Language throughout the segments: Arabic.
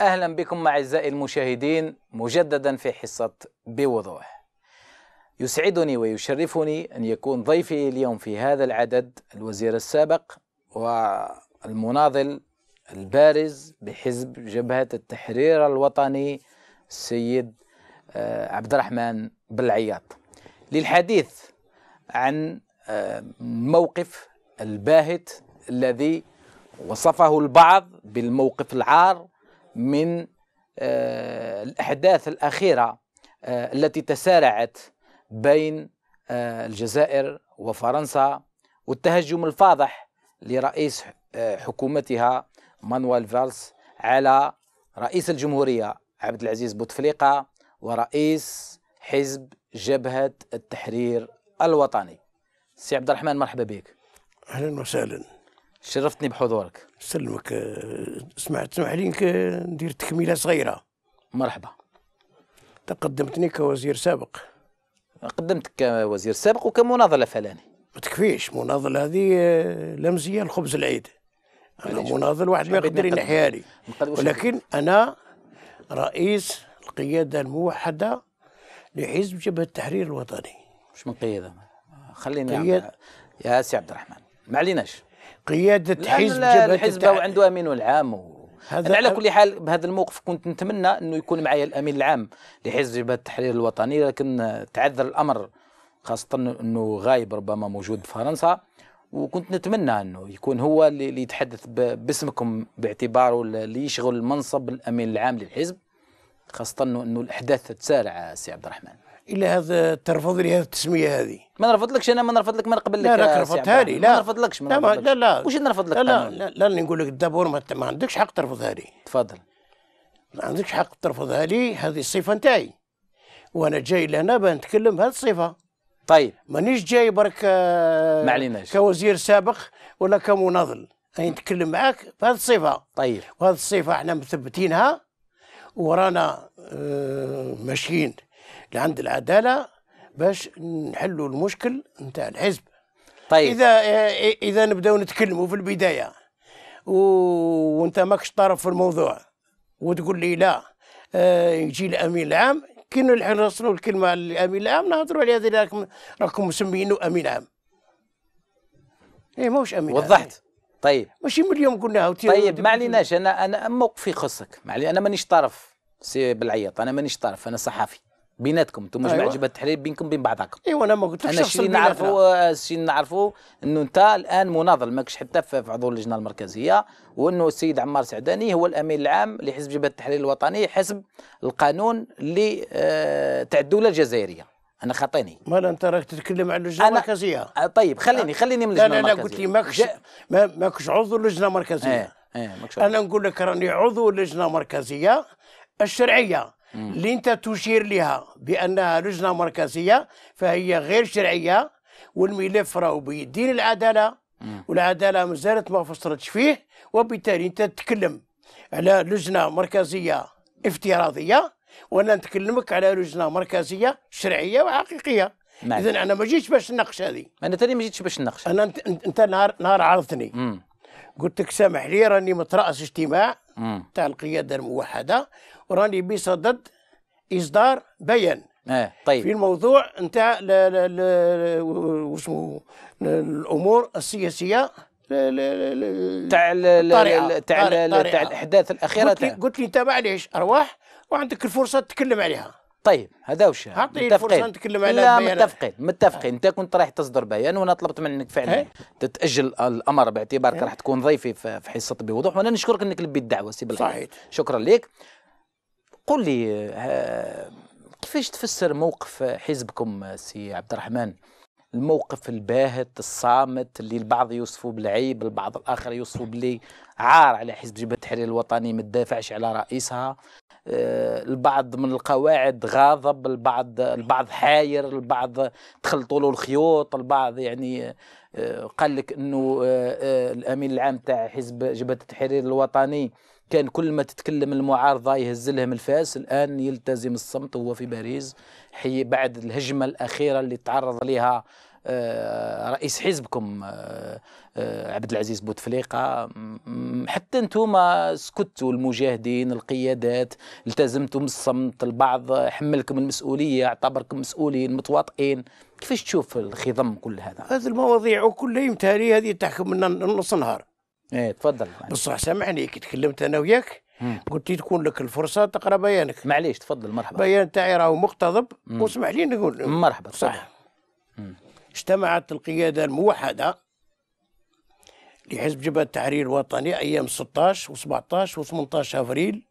أهلا بكم أعزائي المشاهدين مجددا في حصة بوضوح يسعدني ويشرفني أن يكون ضيفي اليوم في هذا العدد الوزير السابق والمناضل البارز بحزب جبهة التحرير الوطني السيد آه، عبد الرحمن بالعياط للحديث عن آه، موقف الباهت الذي وصفه البعض بالموقف العار من آه، الأحداث الأخيرة آه، التي تسارعت بين آه، الجزائر وفرنسا والتهجم الفاضح لرئيس حكومتها مانويل فالس على رئيس الجمهورية عبد العزيز بوتفليقة ورئيس حزب جبهة التحرير الوطني سي عبد الرحمن مرحبا بك أهلا وسهلا شرفتني بحضورك سلمك سمعت تسمح لي ندير تكميله صغيره مرحبا تقدمتني كوزير سابق قدمتك كوزير سابق وكمناضل فلاني ما تكفيش مناضل هذه آه، لمزيه لخبز العيد انا مناضل واحد ما يقدر ينحيها لي ولكن انا رئيس القياده الموحده لحزب جبهه التحرير الوطني مش من قياده خليني يا سي عبد الرحمن ما عليناش قياده حزب جبهه الحزب وعنده امين العام و... هذا أنا على كل حال بهذا الموقف كنت نتمنى انه يكون معي الامين العام لحزب جبهه التحرير الوطني لكن تعذر الامر خاصه انه غايب ربما موجود في فرنسا وكنت نتمنى انه يكون هو اللي يتحدث باسمكم باعتباره اللي يشغل منصب الامين العام للحزب خاصه انه الاحداث تسارع سي عبد الرحمن الى هذا ترفض لي هذه التسميه هذه ما نرفضلكش انا ما نرفضلك ما نقبل لك لا راك رفضتها لي لا ما نرفض لكش لا لا لا واش نرفض لك لا لا لا, نقول لك دابور ما, ما عندكش حق ترفضها لي تفضل ما عندكش حق ترفضها لي هذه الصفه نتاعي وانا جاي لهنا بنتكلم بهذه الصفه طيب مانيش جاي برك آه، ما عليناش كوزير سابق ولا كمناضل راني نتكلم معاك بهذه الصفه طيب وهذه الصفه احنا مثبتينها ورانا آه، ماشيين لعند العداله باش نحلوا المشكل نتاع الحزب طيب اذا اذا نبداو نتكلموا في البدايه و... وانت ماكش طرف في الموضوع وتقول لي لا آه يجي الامين العام كي نوصلوا الكلمه للامين العام نهضروا على هذه راكم راكم مسميينه امين عام ايه ماهوش امين وضحت عام. طيب ماشي من اليوم قلناها طيب ما عليناش انا انا موقفي خصك ما علي انا مانيش طرف سي بالعيط انا مانيش طرف انا صحفي بيناتكم انتم مش أيوة. معجبه التحرير بينكم بين بعضكم ايوا انا ما قلت انا شي نعرفوا شي نعرفوا انه انت الان مناضل ماكش حتى في عضو اللجنه المركزيه وانه السيد عمار سعداني هو الامين العام لحزب جبهه التحرير الوطني حسب القانون اللي آه تاع الدوله الجزائريه انا خاطيني ما انت راك تتكلم على اللجنه المركزيه آه، طيب خليني آه. خليني من اللجنه المركزيه انا قلت لي ماكش ماكش عضو اللجنه المركزيه ايه ايه انا نقول لك راني عضو اللجنه المركزيه الشرعيه اللي انت تشير لها بانها لجنه مركزيه فهي غير شرعيه والملف راهو بيدين العداله والعداله مازالت ما فصلتش فيه وبالتالي انت تتكلم على لجنه مركزيه افتراضيه وانا نتكلمك على لجنه مركزيه شرعيه وحقيقيه نعم. اذا انا ما جيتش باش نناقش هذه انا تاني ما جيتش باش نناقش انا انت نهار نهار عرضتني قلت لك سامح لي راني متراس اجتماع تاع القياده الموحده وراني بصدد اصدار بيان آه طيب في الموضوع نتاع واسمه الامور السياسيه تاع تاع تاع الاحداث الاخيره قلت لي, قلت لي انت معليش ارواح وعندك الفرصه تتكلم عليها طيب هذا وش متفقين الفرصه نتكلم على لا متفقين متفقين آه. انت كنت رايح تصدر بيان وانا طلبت منك فعلا تتاجل الامر باعتبارك راح تكون ضيفي في حصه بوضوح وانا نشكرك انك لبيت الدعوه سي بالخير شكرا لك قل لي آه، كيفاش تفسر موقف حزبكم سي عبد الرحمن الموقف الباهت الصامت اللي البعض يوصفه بالعيب البعض الاخر يوصفه باللي عار على حزب جبهه التحرير الوطني ما تدافعش على رئيسها آه، البعض من القواعد غاضب البعض البعض حاير البعض تخلطوا له الخيوط البعض يعني آه، قال لك انه آه، الامين العام تاع حزب جبهه التحرير الوطني كان كل ما تتكلم المعارضه يهز لهم الفاس الان يلتزم الصمت وهو في باريس حي بعد الهجمه الاخيره اللي تعرض لها آه، رئيس حزبكم آه، آه، عبد العزيز بوتفليقه حتى انتم سكتوا المجاهدين القيادات التزمتم الصمت البعض حملكم المسؤوليه اعتبركم مسؤولين متواطئين كيفاش تشوف الخضم كل هذا هذه المواضيع وكلها يمتهري هذه تحكم نص نهار ايه تفضل بصح سامحني كي تكلمت انا وياك قلت لي تكون لك الفرصه تقرا بيانك معليش تفضل مرحبا البيان تاعي راهو مقتضب واسمح لي نقول مرحبا صح اجتمعت القيادة الموحدة لحزب جبهة التحرير الوطني أيام 16 و17 و18 أفريل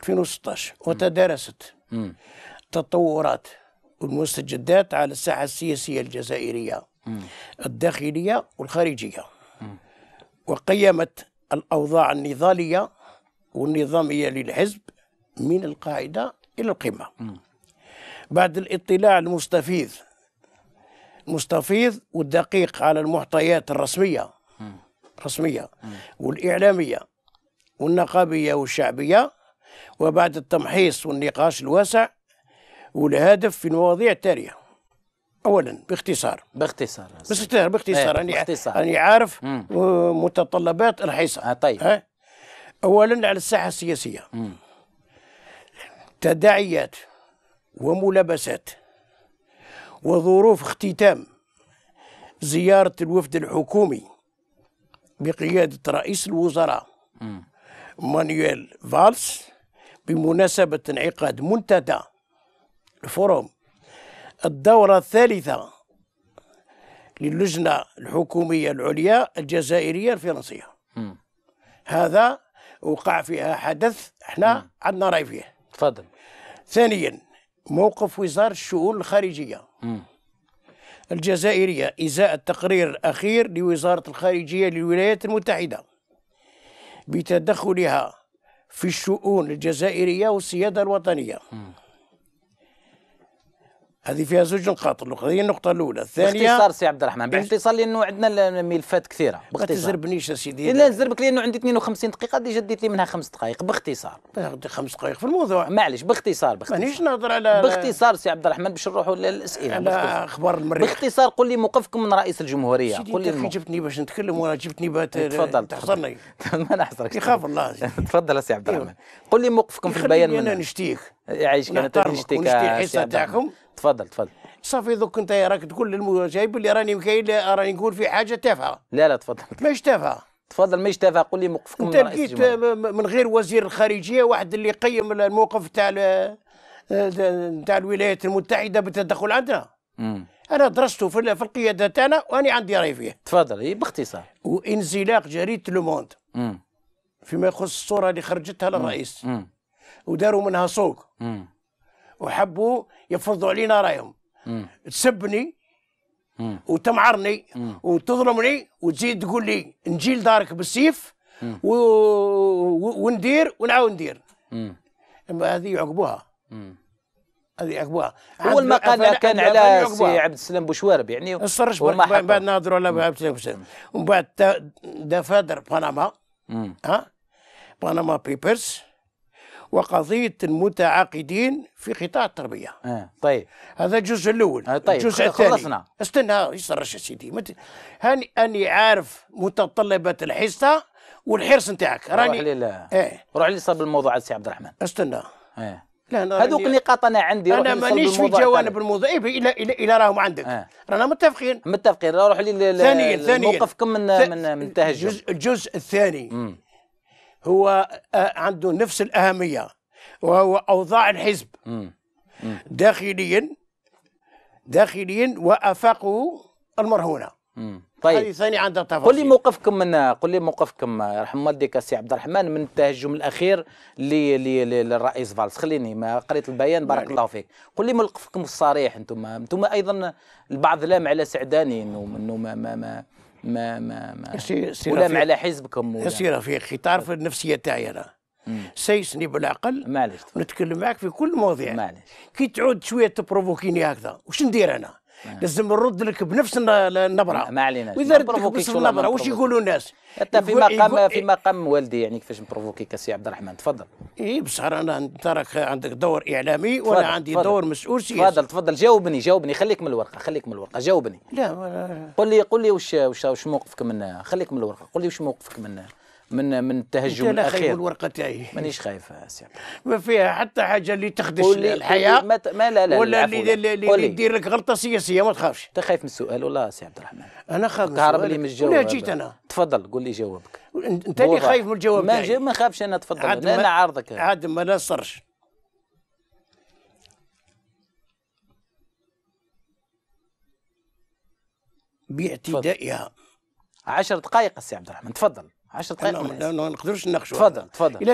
2016 وتدارست التطورات والمستجدات على الساحة السياسية الجزائرية الداخلية والخارجية وقيمت الأوضاع النضالية والنظامية للحزب من القاعدة إلى القمة بعد الاطلاع المستفيض مستفيض والدقيق على المعطيات الرسميه الرسميه والاعلاميه والنقابيه والشعبيه وبعد التمحيص والنقاش الواسع والهدف في المواضيع التاليه اولا باختصار باختصار باختصار باختصار راني اني عارف مم. آه، متطلبات الحصه آه طيب ها؟ اولا على الساحه السياسيه مم. تداعيات وملابسات وظروف اختتام زيارة الوفد الحكومي بقيادة رئيس الوزراء مانويل فالس بمناسبة انعقاد منتدى الفوروم الدورة الثالثة للجنة الحكومية العليا الجزائرية الفرنسية م. هذا وقع فيها حدث احنا عندنا رأي فيه تفضل ثانيا موقف وزارة الشؤون الخارجية الجزائرية إزاء التقرير الأخير لوزارة الخارجية للولايات المتحدة بتدخلها في الشؤون الجزائرية والسيادة الوطنية م. هذه فيها زوج نقاط هي النقطه الاولى الثانيه باختصار سي عبد الرحمن باختصار لانه عندنا ملفات كثيره باختصار ما تزربنيش يا سيدي لا نزربك لانه عندي 52 دقيقه ديجا ديت لي منها خمس دقائق باختصار طيب، خمس دقائق في الموضوع معليش باختصار باختصار مانيش نهضر على باختصار سي عبد الرحمن باش نروحوا للاسئله على اخبار المريخ باختصار قل لي موقفكم من رئيس الجمهوريه قل لي الموقف. جبتني باش نتكلم ولا جبتني بات تفضل تحصرني ما نحصرك يخاف الله تفضل سي عبد الرحمن أيوه. قل لي موقفكم في البيان انا نشتيك يعيشك انا تشتيك الحصه تاعكم تفضل تفضل صافي دوك انت راك تقول للمجايب اللي راني مكاين راني نقول في حاجه تافهه لا لا تفضل ماهيش تافهه تفضل ماش تافهه قول لي موقفكم انت لقيت من غير وزير الخارجيه واحد اللي يقيم الموقف تاع آه، تاع الولايات المتحده بالتدخل عندنا انا درسته في, في القياده تاعنا وانا عندي راي فيه تفضل هي باختصار وانزلاق جريده لوموند فيما يخص الصوره اللي خرجتها للرئيس وداروا منها سوق وحبوا يفرضوا علينا رايهم مم. تسبني مم. وتمعرني مم. وتظلمني وتزيد تقول لي نجي لدارك بالسيف و... وندير ونعاود ندير اما هذه يعقبوها هذه يعقبوها هو المقال كان على سي عبد السلام بوشوارب يعني من بعد نهضروا على عبد السلام بوشوارب ومن بعد دفادر بنما ها بنما بيبرز وقضيه المتعاقدين في قطاع التربيه. آه طيب. هذا الجزء الاول. آه طيب الجزء الثاني خلصنا. استنى يصرش يا سيدي مت... هاني اني عارف متطلبات الحصه والحرص نتاعك راني روح لي ايه روح لي صلب الموضوع سي عبد الرحمن. استنى. ايه لا هذوك النقاط انا عندي انا مانيش في جوانب الموضوع الا إيه، الا راهم عندك آه. رانا متفقين متفقين روح لي ثانيا ثانيا موقفكم من ث... من من التهجد الجزء الثاني هو آه، عنده نفس الأهمية وهو أوضاع الحزب داخليا داخليا وأفاقه المرهونة طيب هذه ثاني عندها تفاصيل قل لي موقفكم من قل لي موقفكم رحم والديك السي عبد الرحمن من التهجم الاخير للرئيس فالس خليني ما قريت البيان نعم. بارك الله فيك قل لي موقفكم الصريح انتم انتم ايضا البعض لام على سعداني انه انه ما ما, ما ما ما ما ولام على حزبكم سير في خطار في النفسيه تاعي انا سايسني بالعقل معليش نتكلم معك في كل مواضيع معليش كي تعود شويه تبروفوكيني هكذا واش ندير انا نعم. لازم نرد لك بنفس النبره ما علينا واذا بنفس النبره واش يقولوا الناس حتى في مقام في مقام والدي يعني كيفاش نبروفوكيك سي عبد الرحمن تفضل اي بصح انا انت راك عندك دور اعلامي وانا عندي فضل. دور مسؤول سياسي تفضل تفضل جاوبني جاوبني خليك من الورقه خليك من الورقه جاوبني لا قل لي قل لي واش واش موقفك من خليك من الورقه قل لي واش موقفك من من من التهجم الاخير انا خايف الورقه تاعي مانيش خايف سي ما فيها حتى حاجه اللي تخدش الحياه ما, ما لا لا ولا اللي يدير لك غلطه سياسيه ما تخافش انت خايف من السؤال ولا سي عبد الرحمن انا خايف من السؤال لي من الجواب ولا جيت انا تفضل قول لي جوابك انت اللي خايف من الجواب ما ما خافش انا تفضل انا عارضك عاد ما نصرش باعتدائها عشر دقائق سي عبد الرحمن تفضل 10 دقائق لا ما نقدرش نناقشوا تفضل تفضل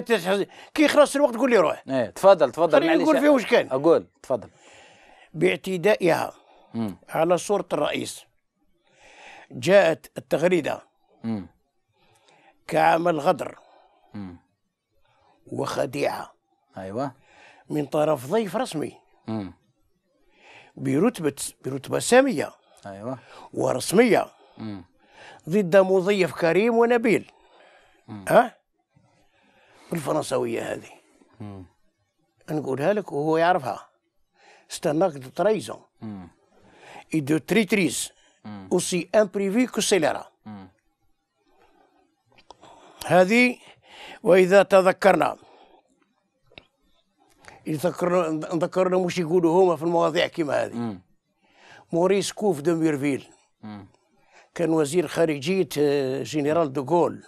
كي يخلص الوقت قول لي روح ايه تفضل تفضل معليش نقول فيه واش كان اقول تفضل باعتدائها مم. على صورة الرئيس جاءت التغريدة مم. كعمل غدر مم. وخديعة أيوة من طرف ضيف رسمي مم. برتبة برتبة سامية أيوة ورسمية مم. ضد مضيف كريم ونبيل ها أه؟ بالفرنسويه هذه نقولها لك وهو يعرفها ستاناك دو تريزون اي دو تريتريز اوسي امبريفي كو سيليرا هذه واذا تذكرنا يذكرنا نذكرنا مش يقولوا هما في المواضيع كيما هذه موريس كوف دو ميرفيل كان وزير خارجيه آه، جنرال دوغول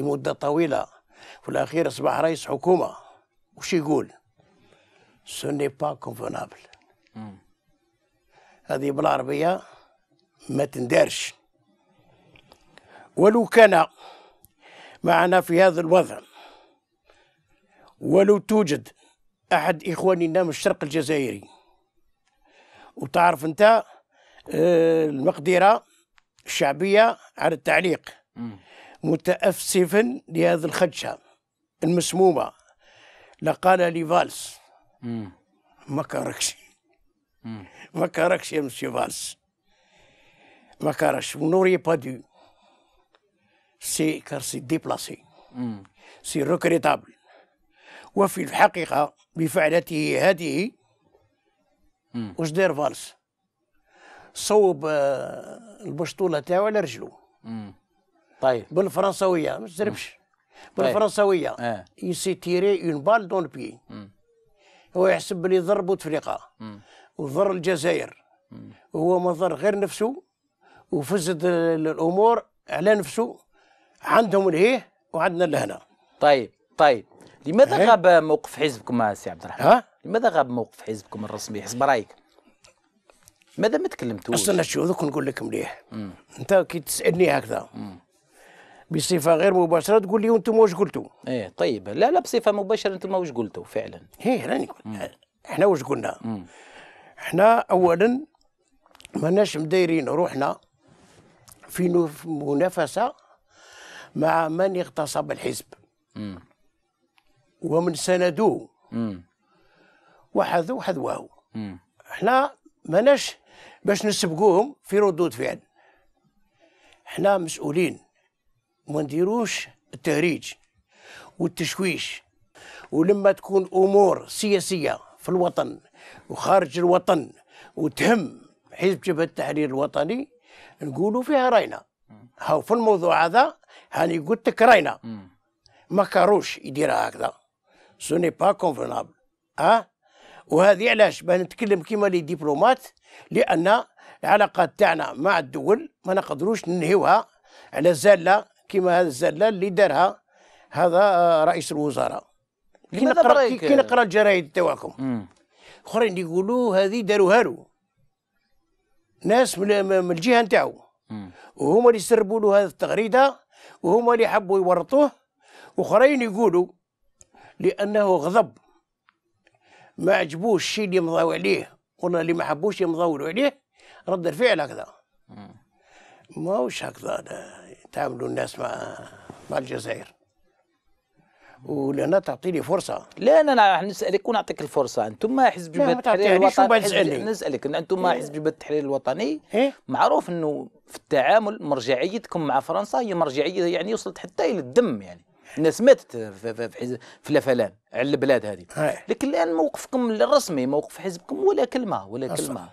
لمدة طويلة في الأخير أصبح رئيس حكومة وش يقول؟ سوني با كونفونابل هذه بالعربية ما تندارش ولو كان معنا في هذا الوضع ولو توجد أحد إخواننا من الشرق الجزائري وتعرف أنت آه، المقدرة الشعبية على التعليق متأفسفا لهذه الخدشة المسمومة لقال لي فالس ما كاركش ما كاركش يا مسيو فالس ما كاركش ونوري با دو سي كار سي ديبلاسي سي ريكريتابل وفي الحقيقة بفعلته هذه واش دار فالس صوب آه، البشطولة تاعو على رجله طيب بالفرنسويه ما تزربش بالفرنسويه طيب. يسي تيري اون بال دون بي هو يحسب بلي ضر بوتفليقه وضر الجزائر وهو ما ضر غير نفسه وفزت الامور على نفسه عندهم لهيه وعندنا لهنا طيب طيب لماذا إيه؟ غاب موقف حزبكم سي عبد الرحمن؟ ها؟ لماذا غاب موقف حزبكم الرسمي حسب رايك؟ ماذا ما تكلمتوش؟ استنى شوف نقول لك مليح انت كي تسالني هكذا مم. بصفه غير مباشره تقول لي انتم واش قلتوا ايه طيب لا لا بصفه مباشره انتم واش قلتوا فعلا ايه راني احنا واش قلنا احنا اولا ماناش مدايرين روحنا في منافسه مع من اغتصب الحزب مم. ومن سندوه وحذو حذواه احنا ماناش باش نسبقوهم في ردود فعل احنا مسؤولين وما نديروش التهريج والتشويش ولما تكون امور سياسيه في الوطن وخارج الوطن وتهم حزب جبهه التحرير الوطني نقولوا فيها راينا هاو في الموضوع هذا هاني قلت لك راينا ما كاروش يديرها هكذا سوني با كونفونابل اه وهذه علاش باه نتكلم كيما لي ديبلومات لان العلاقات تاعنا مع الدول ما نقدروش ننهيوها على زاله كما هذا الزلال اللي دارها هذا آه، رئيس الوزراء كي نقرا كي نقرا الجرايد تاعكم اخرين يقولوا هذه داروها له ناس من الجهه نتاعو وهما اللي سربوا له هذه التغريده وهما اللي حبوا يورطوه اخرين يقولوا لانه غضب ما عجبوش الشيء اللي مضاو عليه ولا اللي ما حبوش يمضاو عليه رد الفعل هكذا ماهوش هكذا تعاملوا الناس مع مع الجزائر ولهنا تعطيني فرصه لا انا نسالك ونعطيك الفرصه انتم حزب جبهه التحرير الوطني تسالني نسالك انتم حزب جبهه إيه. التحرير الوطني إيه؟ معروف انه في التعامل مرجعيتكم مع فرنسا هي مرجعيه يعني وصلت حتى الى الدم يعني الناس ماتت في, في, في, في على البلاد هذه إيه. لكن الان موقفكم الرسمي موقف حزبكم ولا كلمه ولا كلمه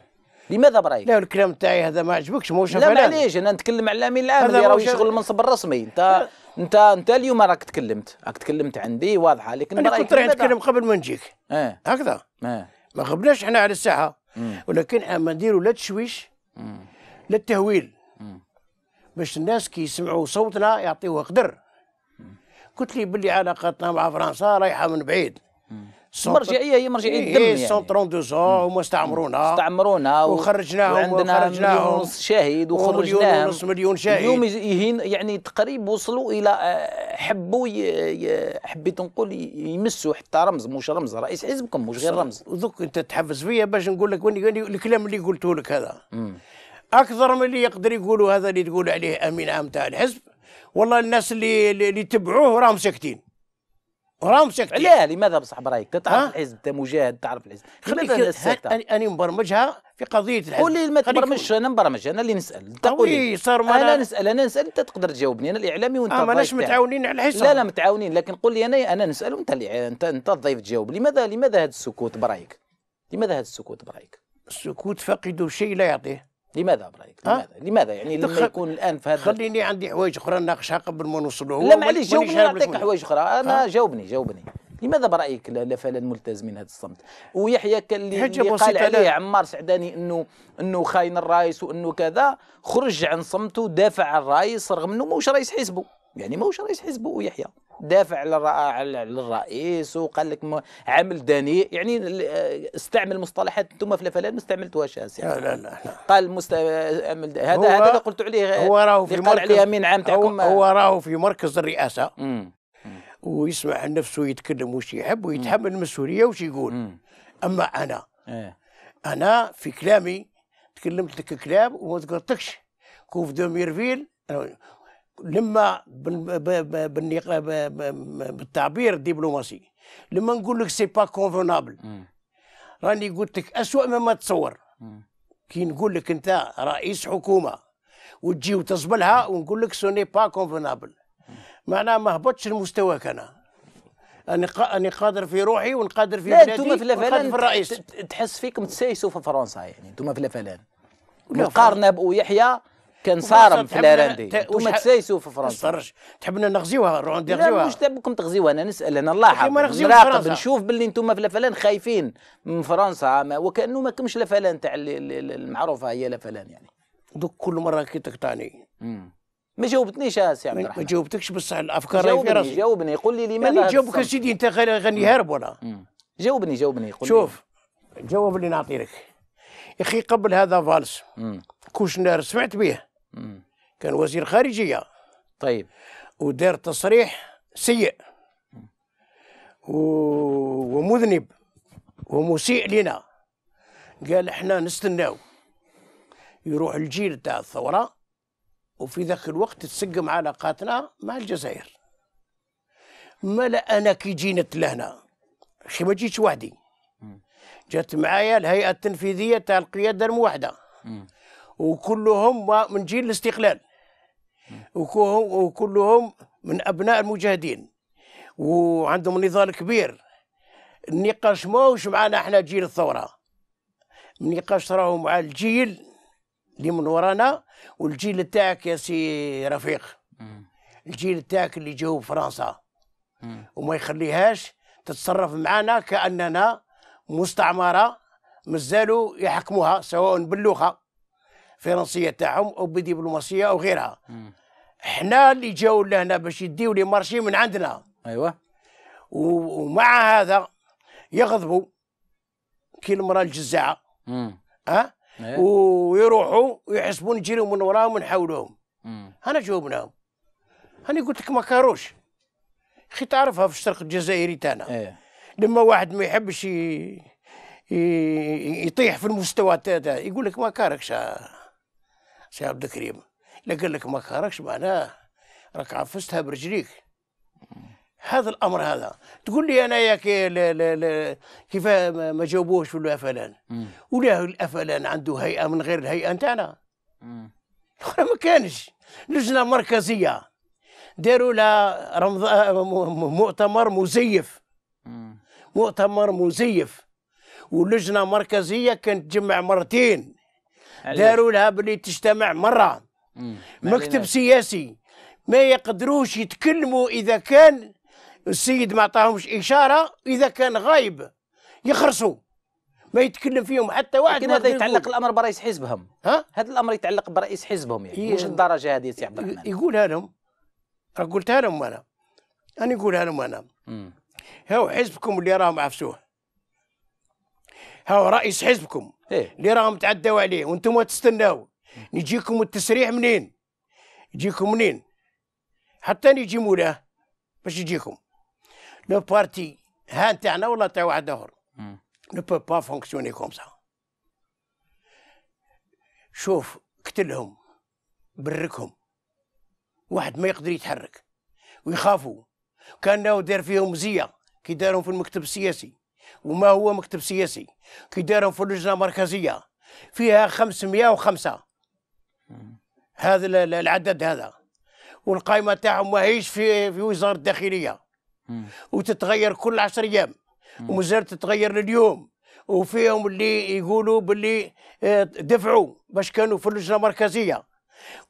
لماذا برايك؟ لا الكلام تاعي هذا ما عجبكش موش لا معليش انا نتكلم على الامين العام اللي راهو يشغل المنصب الرسمي انت انت انت اليوم راك تكلمت راك تكلمت عندي واضحه لكن انا كنت راح نتكلم قبل ما نجيك اه هكذا اه ما غبناش احنا على الساحه مم. ولكن اما نديروا لا تشويش لا التهويل باش الناس كي يسمعوا صوتنا يعطيوه قدر قلت لي بلي علاقتنا مع فرنسا رايحه من بعيد المرجعيه هي مرجعيه إيه، الدم إيه يعني 132 ans هما استعمرونا استعمرونا وخرجناهم وعندنا وخرجناهم مليون ونص شهيد وخرجناهم ونص مليون شهيد اليوم يهين يعني تقريب وصلوا الى آه، حبوا حبيت نقول يمسوا حتى رمز مش رمز رئيس حزبكم مش غير رمز ذوك انت تحفز فيا باش نقول لك وين الكلام اللي قلته لك هذا اكثر من اللي يقدر يقولوا هذا اللي تقول عليه امين عام تاع الحزب والله الناس اللي اللي يتبعوه راهم ساكتين راهم ساكتين لا لماذا بصح برايك تعرف الحزب انت مجاهد تعرف الحزب خليك الساكتة أنا مبرمجها في قضية الحزب قول لي ما تبرمجش أنا مبرمج أنا اللي نسأل أنت قول لي ما أنا نسأل أنا نسأل أنت تقدر تجاوبني أنا الإعلامي وأنت آه، ما ماناش متعاونين على الحصة لا لا متعاونين لكن قول لي أنا أنا نسأل وأنت أنت أنت الضيف تجاوب لماذا لماذا هذا السكوت برايك؟ لماذا هذا السكوت برايك؟ السكوت فقد شيء لا يعطيه لماذا برايك؟ لماذا؟ أه؟ لماذا يعني لما يكون الان في هذا خليني عندي حوايج اخرى ناقشها قبل ما نوصلوا لا معليش جاوبني نعطيك حوايج اخرى انا أه؟ جاوبني جاوبني لماذا برايك فعلا ملتزمين هذا الصمت ويحيى اللي, اللي قال عليه عمار سعداني انه انه خاين الرايس وانه كذا خرج عن صمته دافع عن الرايس رغم انه ماهوش رئيس حزبه يعني ماهوش رئيس حزبه ويحيى دافع للرئيس وقال لك عمل دنيء يعني آه، استعمل مصطلحات انتم في الفلان ما استعملتوهاش لا لا لا قال مست... آه، هذا هذا اللي قلت عليه هو راهو في مركز عليه من عام تاعكم هو, هو راهو في مركز الرئاسه مم. ويسمع نفسه يتكلم وش يحب ويتحمل المسؤوليه وش يقول مم. اما انا ايه. انا في كلامي تكلمت لك كلام وما ذكرتكش كوف دو ميرفيل لما بالتعبير الدبلوماسي لما نقول لك سي با كونفونابل راني قلت لك اسوء مما تصور كي نقول لك انت رئيس حكومه وتجي وتصبلها ونقول لك سوني با كونفونابل معناها ما هبطش لمستواك انا انا انا قادر في روحي ونقادر في بلادي انتم في لافلان في الرئيس تحس فيكم تسايسوا في فرنسا يعني انتم في لافلان مقارنه بو كان صارم في الاراندي وما تسايسوا في فرنسا ما تحبنا نغزيوها روندي نغزيوها لا مش تبكم تغزيوها انا نسال انا نلاحظ نراقب نشوف باللي انتم في لفلان خايفين من فرنسا ما وكانه ما كمش لفلان تاع المعروفه هي لفلان يعني دوك كل مره كي تقطعني ما جاوبتنيش يا سي عبد الرحمن ما جاوبتكش بصح الافكار جاوبني في راسي جاوبني قول لي لماذا يعني جاوبك سيدي انت غني هارب ولا جاوبني جاوبني يقول شوف الجواب اللي نعطيك يا اخي قبل هذا فالس كوشنار سمعت به كان وزير خارجيه طيب ودار تصريح سيء و... ومذنب ومسيء لنا قال احنا نستناو يروح الجيل تاع الثوره وفي ذاك الوقت تسقم علاقاتنا مع الجزائر ما لا انا كي جينت لهنا شي ما جيتش وحدي جات معايا الهيئه التنفيذيه تاع القياده الموحده وكلهم من جيل الاستقلال وكلهم من أبناء المجاهدين وعندهم نضال كبير النقاش ماهوش معنا احنا جيل الثورة النقاش راهو مع الجيل اللي من ورانا والجيل تاعك يا سي رفيق الجيل تاعك اللي جاو فرنسا وما يخليهاش تتصرف معنا كأننا مستعمرة مازالوا يحكموها سواء باللغة الفرنسيه تاعهم او بدبلوماسيه او غيرها احنا اللي جاوا لهنا باش يديوا لي مارشي من عندنا ايوه ومع هذا يغضبوا كي المراه الجزاعه ها أه؟ ويروحوا ويحسبون يجريوا من وراهم ونحاولوهم انا جاوبناهم انا قلت لك ما كاروش خي تعرفها في الشرق الجزائري تاعنا أيه. لما واحد ما يحبش ي... ي... يطيح في المستوى تاع يقول لك ما كاركش سي عبد الكريم لا قال لك ما كرهكش معناه راك عفستها برجليك هذا الامر هذا تقول لي انايا كي كيف ما جاوبوش ولا فلان ولا الافلان عنده هيئه من غير الهيئه نتاعنا ما كانش لجنه مركزيه داروا لها رمضان مؤتمر مزيف مؤتمر مزيف ولجنه مركزيه كانت تجمع مرتين داروا لها باللي تجتمع مره مكتب سياسي ما يقدروش يتكلموا اذا كان السيد ما عطاهمش اشاره اذا كان غايب يخرسوا ما يتكلم فيهم حتى واحد لكن هذا يتعلق الامر برئيس حزبهم ها هذا الامر يتعلق برئيس حزبهم يعني إيه. مش الدرجه هذه سي عبد الرحمن يقولها لهم راه قلتها لهم انا انا نقولها لهم انا هاو حزبكم اللي راهم عفسوه هاو رئيس حزبكم اللي راهم تعدوا عليه وانتم تستناو نجيكم التسريح منين يجيكم منين حتى نجي مولاه باش يجيكم لو بارتي ها تاعنا ولا تاع واحد اخر نو بو با فونكسيوني كوم سا شوف قتلهم بركهم واحد ما يقدر يتحرك ويخافوا كان دار فيهم زيه كي دارهم في المكتب السياسي وما هو مكتب سياسي كي داروا في اللجنه المركزيه فيها 505 هذا العدد هذا والقائمه تاعهم ماهيش في في وزاره الداخليه وتتغير كل 10 ايام ومازال تتغير لليوم وفيهم اللي يقولوا باللي آه، دفعوا باش كانوا في اللجنه المركزيه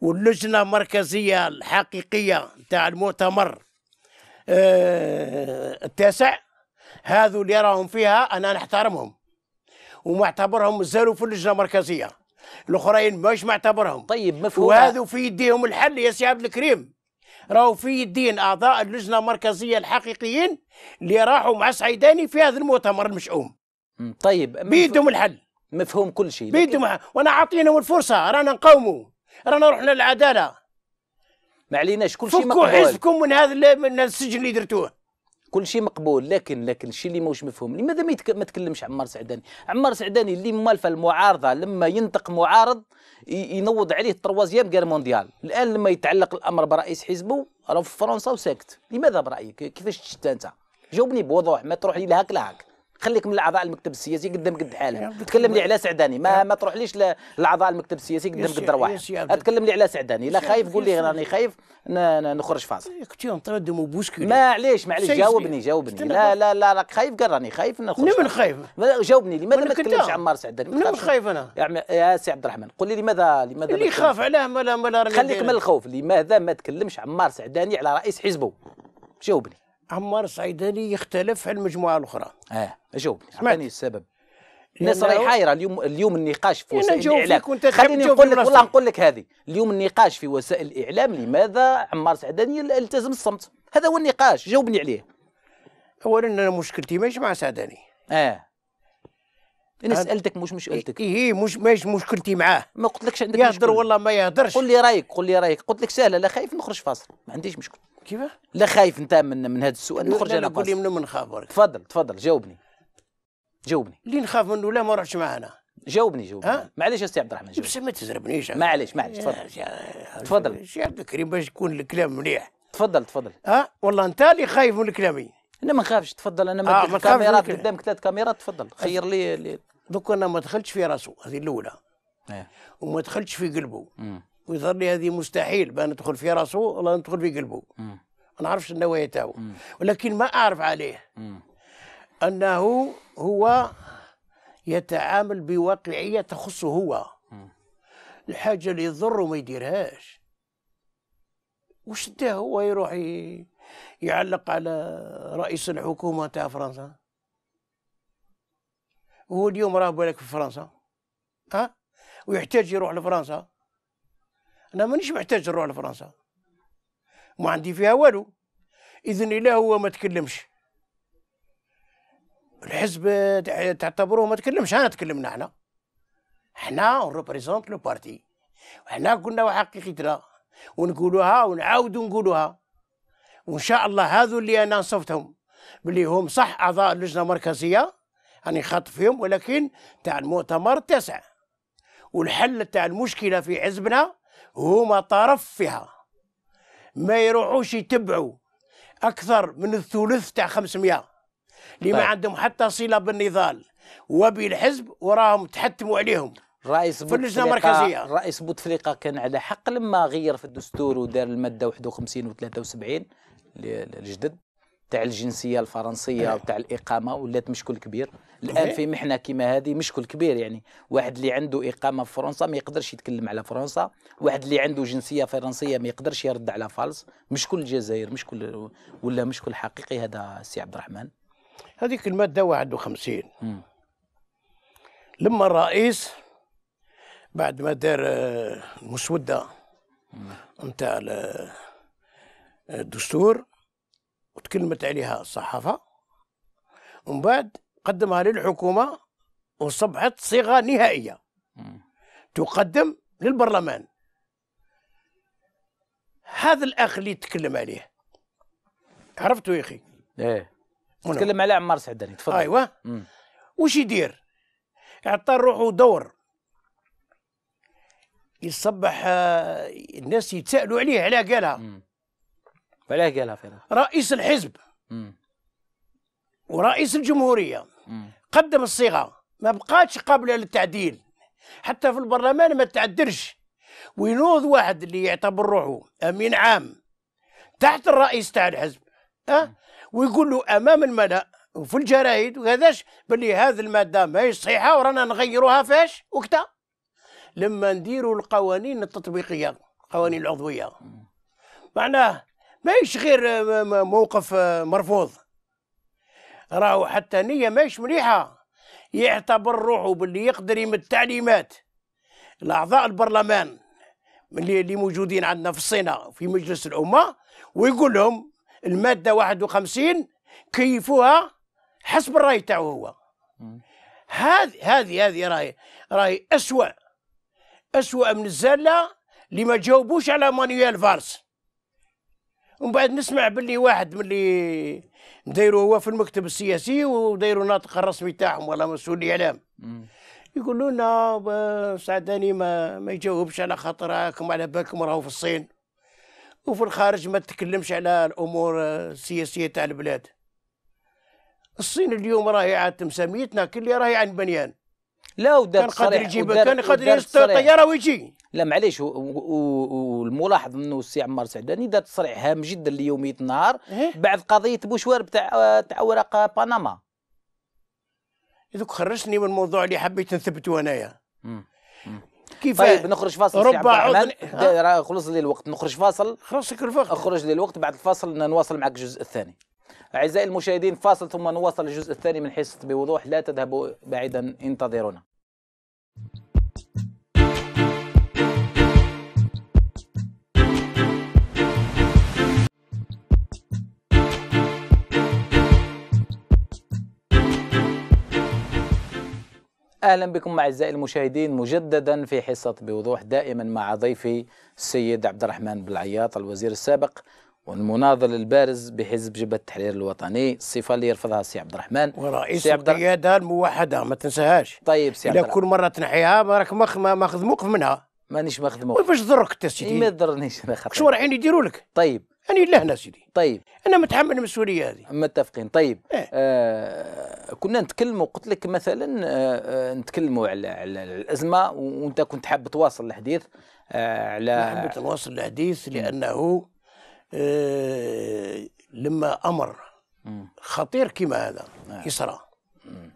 واللجنه المركزيه الحقيقيه تاع المؤتمر آه، التاسع هذو اللي راهم فيها انا نحترمهم ومعتبرهم مازالوا في اللجنه المركزيه الاخرين مش معتبرهم طيب مفهوم وهذو في يديهم الحل يا سي عبد الكريم راهو في يدين اعضاء اللجنه المركزيه الحقيقيين اللي راحوا مع سعيداني في هذا المؤتمر المشؤوم طيب بيدهم الحل مفهوم كل شيء بيدهم وانا عاطينهم الفرصه رانا نقاوموا رانا رحنا للعداله ما عليناش كل شيء مقبول فكوا حزبكم من هذا من السجن اللي درتوه كل شيء مقبول لكن لكن الشيء اللي موش مفهوم لماذا ما, ما تكلمش عمار سعداني عمار سعداني اللي مالفه المعارضه لما ينطق معارض ينوض عليه التروازيام غير مونديال الان لما يتعلق الامر برئيس حزبه راه في فرنسا وساكت لماذا برايك كيفاش شفتها انت جاوبني بوضوح ما تروح لي لهاك لهاك خليك من الاعضاء المكتب السياسي قدام قد حالها تكلم لي على سعداني ما ما تروحليش لاعضاء المكتب السياسي قدام قد رواحهم أه، تكلم لي على سعداني لا خايف قول لي راني خايف نخرج فاصل معليش معليش جاوبني جاوبني لا لا لا راك خايف قال راني خايف نخرج من خايف جاوبني لماذا ما تكلمش عمار سعداني من خايف انا يا سي عبد الرحمن قول لي لماذا لماذا اللي يخاف علاه ما لا ما خليك من الخوف لماذا ما تكلمش عمار سعداني على رئيس حزبه جاوبني عمار السعيداني يختلف عن المجموعه الاخرى اه جاوبني اعطيني السبب الناس راهي حايره اليوم اليوم النقاش في وسائل الاعلام خليني نقول لك والله نقول لك هذه اليوم النقاش في وسائل الاعلام لماذا عمار سعداني التزم الصمت هذا هو النقاش جاوبني عليه اولا انا مشكلتي ماشي مع سعداني اه انا سالتك مش مشكلتك ايه, إيه، مش ماشي مشكلتي معاه ما قلتلكش عندك يهدر والله ما يهدرش قول لي رايك قول لي رايك قلت لك سهله لا خايف نخرج فاصل ما عنديش مشكل كيفاه؟ لا خايف انت من من هذا السؤال نخرج انا نقول لي منو خابرك تفضل تفضل جاوبني جاوبني اللي نخاف منه لا ما راحش معنا جاوبني جاوبني معليش استاذ عبد الرحمن جاوبني بس ما تزربنيش معليش معليش تفضل تفضل يا عبد الكريم باش يكون الكلام مليح تفضل تفضل ها والله انت اللي خايف من كلامي انا ما نخافش تفضل انا ما آه كاميرات قدامك ثلاث كاميرات تفضل خير لي, دوك انا ما دخلتش في راسه هذه الاولى إيه. وما دخلتش في قلبه ويظهر لي هذه مستحيل بان ندخل في راسه ولا ندخل في قلبه ما نعرفش النوايا تاعو ولكن ما اعرف عليه م. انه هو يتعامل بواقعيه تخصه هو م. الحاجه اللي يضره ما يديرهاش وش ده هو يروح يعلق على رئيس الحكومه تاع فرنسا هو اليوم راه بالك في فرنسا ها ويحتاج يروح لفرنسا انا مانيش محتاج نروح لفرنسا ما عندي فيها والو اذا الا هو ما تكلمش الحزب تعتبروه ما تكلمش انا تكلمنا احنا احنا ريبريزونت لو بارتي احنا قلنا حقيقتنا ونقولوها ونعاودوا نقولوها وان شاء الله هذو اللي انا صفتهم بلي هم صح اعضاء اللجنه المركزيه راني خاطب فيهم ولكن تاع المؤتمر التاسع والحل تاع المشكله في حزبنا هما طرف فيها ما يروحوش يتبعوا اكثر من الثلث تاع 500 اللي طيب. ما عندهم حتى صله بالنضال وبالحزب وراهم تحتموا عليهم رئيس في اللجنه المركزيه رئيس بوتفليقه كان على حق لما غير في الدستور ودار الماده 51 و73 الجدد تاع الجنسيه الفرنسيه إيه. وتاع الاقامه ولات مشكل كبير الان إيه. في محنه كيما هذه مشكل كبير يعني واحد اللي عنده اقامه في فرنسا ما يقدرش يتكلم على فرنسا واحد اللي عنده جنسيه فرنسيه ما يقدرش يرد على فالس كل الجزائر مش كل ولا مشكل حقيقي هذا السي عبد الرحمن هذيك الماده 51 لما الرئيس بعد ما دار آه، المسوده نتاع آه، الدستور وتكلمت عليها الصحافه ومن بعد قدمها للحكومه وصبحت صيغه نهائيه تقدم للبرلمان هذا الاخ اللي تكلم عليه عرفته يا اخي ايه تكلم على عمار سعداني تفضل ايوه وش يدير عطى روحه دور يصبح آه، الناس يتسالوا عليه على قالها فليه قالها فيروز؟ رئيس الحزب مم. ورئيس الجمهوريه مم. قدم الصيغه ما بقاتش قابله للتعديل حتى في البرلمان ما تعدلش وينوض واحد اللي يعتبر روحه امين عام تحت الرئيس تاع الحزب أه؟ ويقول له امام الملا وفي الجرايد وهذاش باللي هذه الماده ماهيش صحيحه ورانا نغيروها فاش وقتها لما نديروا القوانين التطبيقيه القوانين العضويه معناه ماهيش غير آه، موقف آه، مرفوض راهو حتى نية ماهيش مليحة يعتبر روحه باللي يقدر يمد تعليمات لاعضاء البرلمان اللي اللي موجودين عندنا في الصين في مجلس الأمة ويقول لهم المادة 51 كيفوها حسب الرأي تاعو هو هذه هذه هذه راهي راهي اسوء اسوء من الزلة اللي ما جاوبوش على مانويل فارس ومن بعد نسمع باللي واحد من اللي دايروا هو في المكتب السياسي ودايروا ناطق الرسمي تاعهم ولا مسؤول الاعلام يقولوا لنا سعداني ما ما يجاوبش على خاطركم على بالكم راهو في الصين وفي الخارج ما تتكلمش على الامور السياسيه تاع البلاد الصين اليوم راهي عاد تمساميتنا كل راهي عن بنيان لا ودار تصريح كان قادر يجيب كان قادر يصطاد الطياره ويجي لا معليش والملاحظ انه السي عمار سعداني دار تصريح هام جدا ليوميه النهار إيه. بعد قضيه بوشوار آه، تاع تاع اوراق بنما دوك خرجتني من الموضوع اللي حبيت نثبته انايا كيف طيب نخرج فاصل ربع خلص لي الوقت نخرج فاصل خلاص الوقت اخرج لي الوقت بعد الفاصل نواصل معك الجزء الثاني أعزائي المشاهدين فاصل ثم نواصل الجزء الثاني من حصة بوضوح لا تذهبوا بعيدا انتظرونا اهلا بكم اعزائي المشاهدين مجددا في حصه بوضوح دائما مع ضيفي السيد عبد الرحمن بالعياط الوزير السابق والمناضل البارز بحزب جبهه التحرير الوطني الصفه اللي يرفضها سي عبد الرحمن ورئيس القياده الموحده ما تنساهاش طيب سي عبد الرحمن كل مره تنحيها راك ماخذ موقف منها مانيش ماخذ موقف كيفاش ضرك انت سيدي إيه، ما ضرنيش انا خاطر شو رايحين يديروا لك طيب انا لهنا سيدي طيب انا متحمل المسؤوليه هذه متفقين طيب إيه؟ آه كنا نتكلموا قلت لك مثلا آه, آه، نتكلموا على, على الازمه وانت كنت حاب تواصل الحديث آه على حبيت نواصل الحديث لانه آه، لما امر خطير كما هذا يصرى نعم.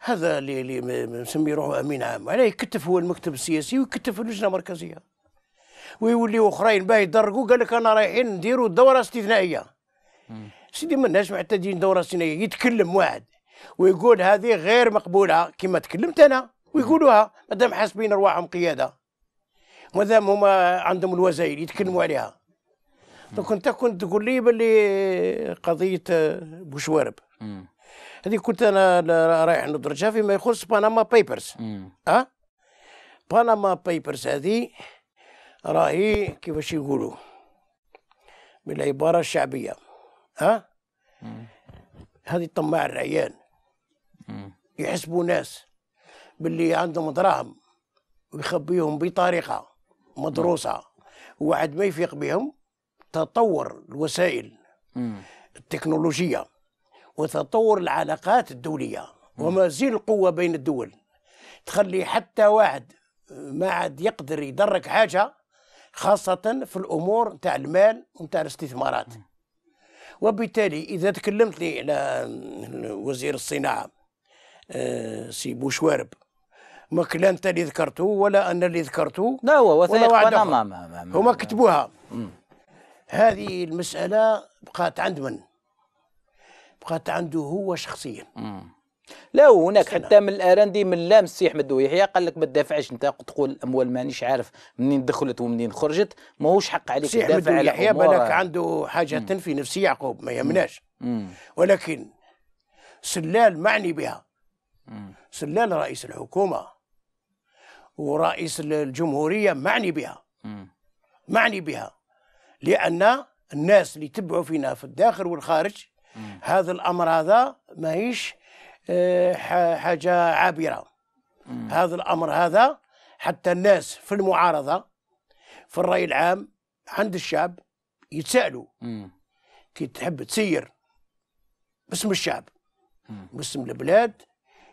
هذا اللي مسمي روحه امين عام عليه يكتف هو المكتب السياسي ويكتف اللجنه المركزيه ويوليو اخرين باه يدرقوا قال لك انا رايحين نديروا دوره استثنائيه سيدي مالناش محتاجين دوره استثنائيه يتكلم واحد ويقول هذه غير مقبوله كما تكلمت انا ويقولوها مادام حاسبين ارواحهم قياده مادام هما عندهم الوسائل يتكلموا عليها دونك انت كنت تقول لي باللي قضيه بوشوارب هذه كنت انا رايح ندرجها فيما يخص بنما بيبرز اه بنما بيبرز هذه راهي كيفاش يقولوا بالعباره الشعبيه ها هذه طماع الرعيان يحسبوا ناس باللي عندهم دراهم ويخبيهم بطريقه مدروسه وعد ما يفيق بهم تطور الوسائل التكنولوجية وتطور العلاقات الدولية وما زال القوة بين الدول تخلي حتى واحد آه، ما عاد يقدر يدرك حاجة خاصة في الأمور نتاع المال ونتاع الاستثمارات وبالتالي إذا تكلمت لي على آه، وزير الصناعة آه، سي بوشوارب ما لا انت اللي ذكرته ولا انا اللي ذكرته لا هو وثائق هما كتبوها مم. هذه المسألة بقات عند من؟ بقات عنده هو شخصيا لا وهناك حتى من الارندي من لام السي احمد ويحيى قال لك ما تدافعش انت تقول الاموال مانيش عارف منين دخلت ومنين خرجت ماهوش حق عليك تدافع على يحيى بالك عنده حاجه مم. في نفسي يعقوب ما يهمناش ولكن سلال معني بها مم. سلال رئيس الحكومه ورئيس الجمهوريه معني بها مم. معني بها لان الناس اللي يتبعوا فينا في الداخل والخارج مم. هذا الامر هذا ماهيش آه، حاجه عابره مم. هذا الامر هذا حتى الناس في المعارضه في الراي العام عند الشعب يتسالوا مم. كي تحب تسير باسم الشعب باسم البلاد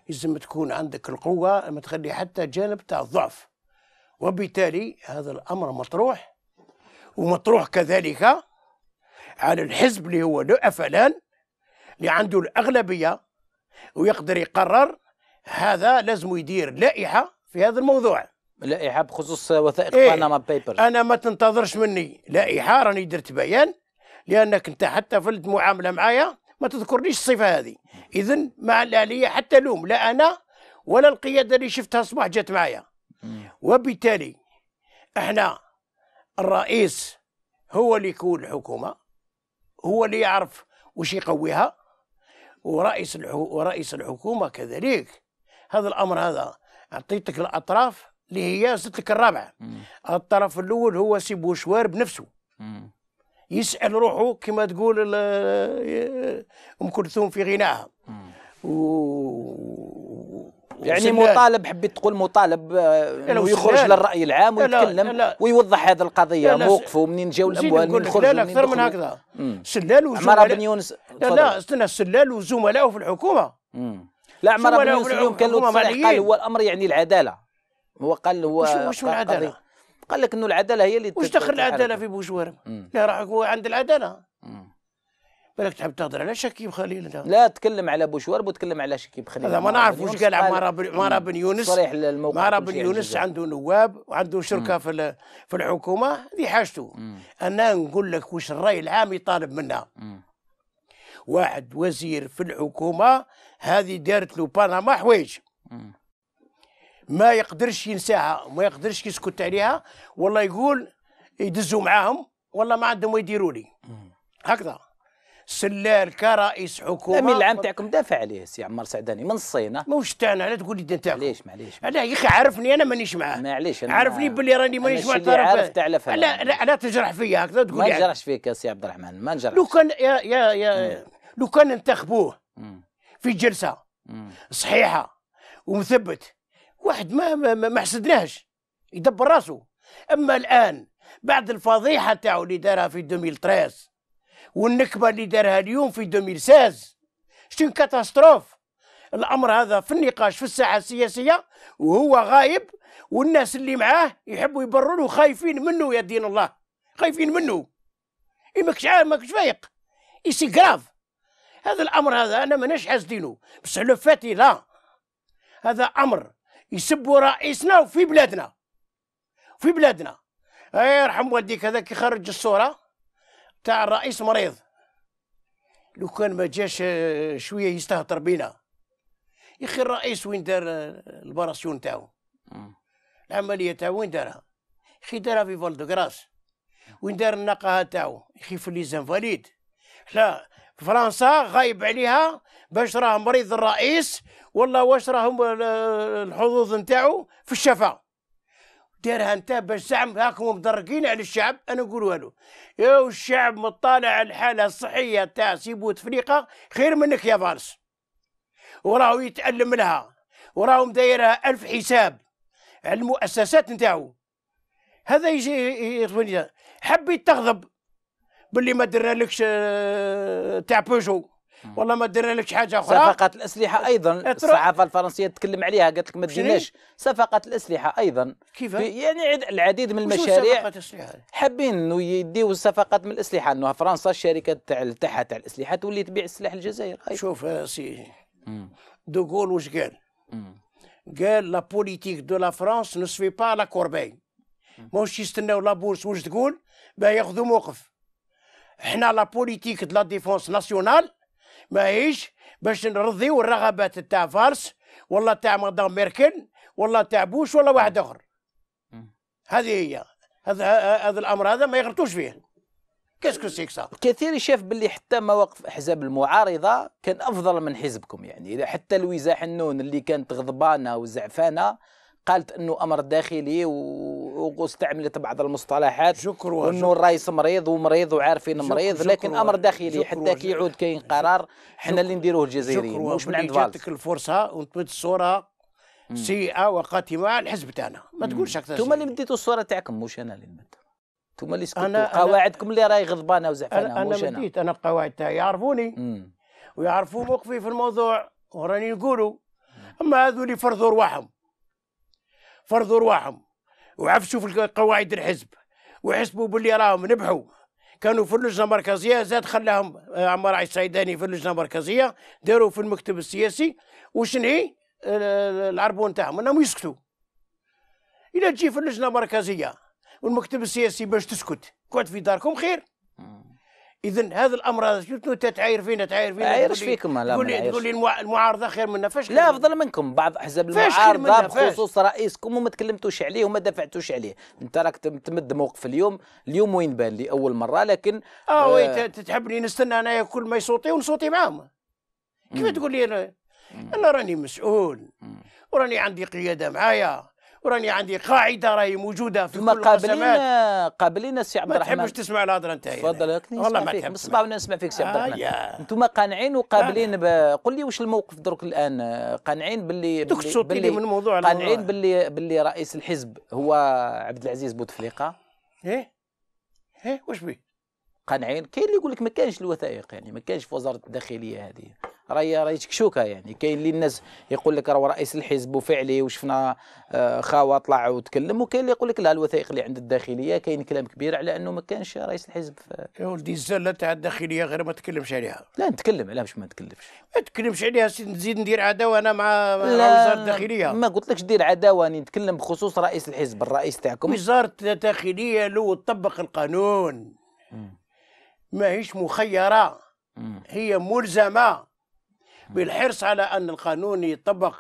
لازم تكون عندك القوه ما تخلي حتى جانب تاع الضعف وبالتالي هذا الامر مطروح ومطروح كذلك على الحزب اللي هو لو أفلان اللي عنده الأغلبية ويقدر يقرر هذا لازم يدير لائحة في هذا الموضوع لائحة بخصوص وثائق إيه؟ بنما بيبرز أنا ما تنتظرش مني لائحة راني درت بيان لأنك أنت حتى في المعاملة معايا ما تذكرنيش الصفة هذه إذا ما علي حتى لوم لا أنا ولا القيادة اللي شفتها الصباح جات معايا وبالتالي احنا الرئيس هو اللي يكون الحكومه هو اللي يعرف وش يقويها ورئيس ورئيس الحكومه كذلك هذا الامر هذا اعطيتك الاطراف اللي هي ستك الرابعه الطرف الاول هو سي بوشوار بنفسه مم. يسال روحه كما تقول ام كلثوم في غناها و يعني مطالب حبيت تقول مطالب آه، انه يخرج للراي العام ويتكلم لا لا ويوضح هذه القضيه موقفه منين جاو الاموال منين خرجوا لا اكثر من هكذا سلال وزملاء عمر بن يونس لا لا استنى سلال وزملائه في الحكومه لا عمر بن يونس اليوم كان له قال هو الامر يعني العداله هو قال هو وش العداله؟ قال لك انه العداله هي اللي واش دخل العداله في بوجوار؟ لا راح هو عند العداله بالك تحب تهضر على شكيب خليل انت لا تكلم على شوارب وتكلم على شكيب خليل هذا ما نعرف واش قال عمار بن يونس صريح الموقف عمار بن يعني يونس عنده نواب وعنده شركه مم. في في الحكومه ذي حاجته انا نقول لك واش الراي العام يطالب منا واحد وزير في الحكومه هذه دارت له بنما حوايج ما يقدرش ينساها ما يقدرش يسكت عليها والله يقول يدزوا معاهم والله ما عندهم ما يديروا لي هكذا سلال كرئيس حكومه من العام تاعكم دافع عليه سي عمار سعداني من الصين موش تاعنا علاه تقول لي تاعكم معليش معليش انا يا اخي عرفني انا مانيش معاه معليش انا عرفني باللي راني مانيش مع الطرف عارف لا لا لا تجرح فيا هكذا تقول ما نجرحش فيك يا سي عبد الرحمن ما نجرحش لو كان يا يا يا لو كان انتخبوه في جلسه صحيحه ومثبت واحد ما ما, ما حسدناهش يدبر راسه اما الان بعد الفضيحه تاعو اللي دارها في 2013 والنكبه اللي دارها اليوم في 2016 شتون كاتاستروف الامر هذا في النقاش في الساحه السياسيه وهو غايب والناس اللي معاه يحبوا يبرروا له خايفين منه يا دين الله خايفين منه اي ماكش عارف ماكش فايق اي سي كراف هذا الامر هذا انا ماناش حاسدينه بس لو فاتي لا هذا امر يسبوا رئيسنا وفي بلادنا في بلادنا اي يرحم والديك هذا كي خرج الصوره تاع الرئيس مريض لو كان ما جاش آه، شويه يستهتر بينا يا اخي الرئيس وين دار آه، البراسيون تاعو العمليه تاعو وين دارها اخي دارها في فال دوكراس وين دار النقاهه تاعو اخي في فاليد لا فرنسا غايب عليها باش راه مريض الرئيس ولا واش راهم آه، الحظوظ نتاعو في الشفا ديرها انت باش زعم هاكم مدرقين على الشعب انا نقول والو يا الشعب مطالع على الحاله الصحيه تاع سي بوتفليقه خير منك يا فارس وراهو يتالم لها وراهو مدايرها ألف حساب على المؤسسات نتاعو هذا يجي حبيت تغضب باللي ما درنالكش آه، تاع بوجو والله ما درنا لك حاجه اخرى صفقه الاسلحه ايضا إيه، الصحافه الفرنسيه تتكلم عليها قالت لك ما ديناش صفقه الاسلحه ايضا كيف يعني العديد من المشاريع حابين انه يديوا صفقه من الاسلحه انه فرنسا الشركه تاع تاعها تاع الاسلحه تولي تبيع السلاح للجزائر أيضاً. شوف يا سي دوغول واش قال قال لا بوليتيك دو لا فرانس سوي با لا كورباي ماهوش يستناو لا بورس واش تقول باه ياخذوا موقف احنا لا بوليتيك دو لا ديفونس ناسيونال ماهيش باش نرضيو الرغبات تاع فارس ولا تاع مدام ميركل ولا تاع بوش ولا واحد اخر هذه هي هذا هذا الامر هذا ما يغلطوش فيه كاسكو سيك سا كثير شاف باللي حتى مواقف احزاب المعارضه كان افضل من حزبكم يعني حتى لويزا حنون اللي كانت غضبانه وزعفانه قالت انه امر داخلي واستعملت بعض المصطلحات شكر وانه الرئيس مريض ومريض وعارفين مريض لكن امر داخلي حتى كي يعود كاين قرار حنا اللي نديروه الجزائريين مش من عند جاتك الفرصه وانطبت الصوره سيئه وقاتمه على الحزب تاعنا ما تقولش اكثر انتم اللي مديتوا الصوره تاعكم مش انا اللي مديتها انتم اللي سكتوا أنا قواعدكم اللي راهي غضبانه وزعفانه انا, أنا مديت انا القواعد تاعي يعرفوني ويعرفوا موقفي في الموضوع وراني نقولوا اما هذو اللي فرضوا رواحهم فرضوا رواحهم وعفشوا في قواعد الحزب وحسبوا باللي راهم نبحوا كانوا في اللجنه المركزيه زاد خلاهم آه، عمار عيسى السيداني في اللجنه المركزيه داروا في المكتب السياسي وشنهي العربون تاعهم انهم يسكتوا الى تجي في اللجنه المركزيه والمكتب السياسي باش تسكت قعد في داركم خير اذا هذا الامر هذا شفتوا انت تعاير فينا تعاير فينا عايرش فيكم لا تقول لي المعارضه خير منا فاش لا افضل منكم بعض احزاب المعارضه بخصوص رئيسكم وما تكلمتوش عليه وما دافعتوش عليه انت راك تمد موقف اليوم اليوم وين بان لي اول مره لكن اه, آه، وي تحبني نستنى انا كل ما يصوتي ونصوتي معاهم كيف تقول لي انا انا راني مسؤول وراني عندي قياده معايا وراني عندي قاعده راهي موجوده في كل قابلين قابلين السي عبد الرحمن ما تحبش تسمع الهضره نتاعي يعني. تفضل والله ما تحبش نسمع وانا نسمع فيك سي عبد آه، الرحمن آه انتم قانعين وقابلين آه. ب... قل لي واش الموقف درك الان قانعين باللي باللي, من موضوع قانعين باللي باللي رئيس الحزب هو عبد العزيز بوتفليقه ايه ايه واش بيه قنعين كاين اللي يقول لك ما كانش الوثائق يعني ما كانش في وزاره الداخليه هذه راهي راهي تكشوكه يعني كاين اللي الناس يقول لك راهو رئيس الحزب وفعلي وشفنا آه، خاوه طلع وتكلم وكاين اللي يقول لك لا الوثائق اللي عند الداخليه كاين كلام كبير على انه ما كانش رئيس الحزب يا ولدي الزله تاع الداخليه غير ما تكلمش عليها لا نتكلم علاش ما نتكلمش ما تكلمش عليها سيدي نزيد ندير عداوه انا مع وزاره الداخليه ما قلتلكش دير عداوه راني نتكلم بخصوص رئيس الحزب الرئيس تاعكم وزاره الداخليه لو طبق القانون ماهيش مخيرة هي ملزمة بالحرص على أن القانون يطبق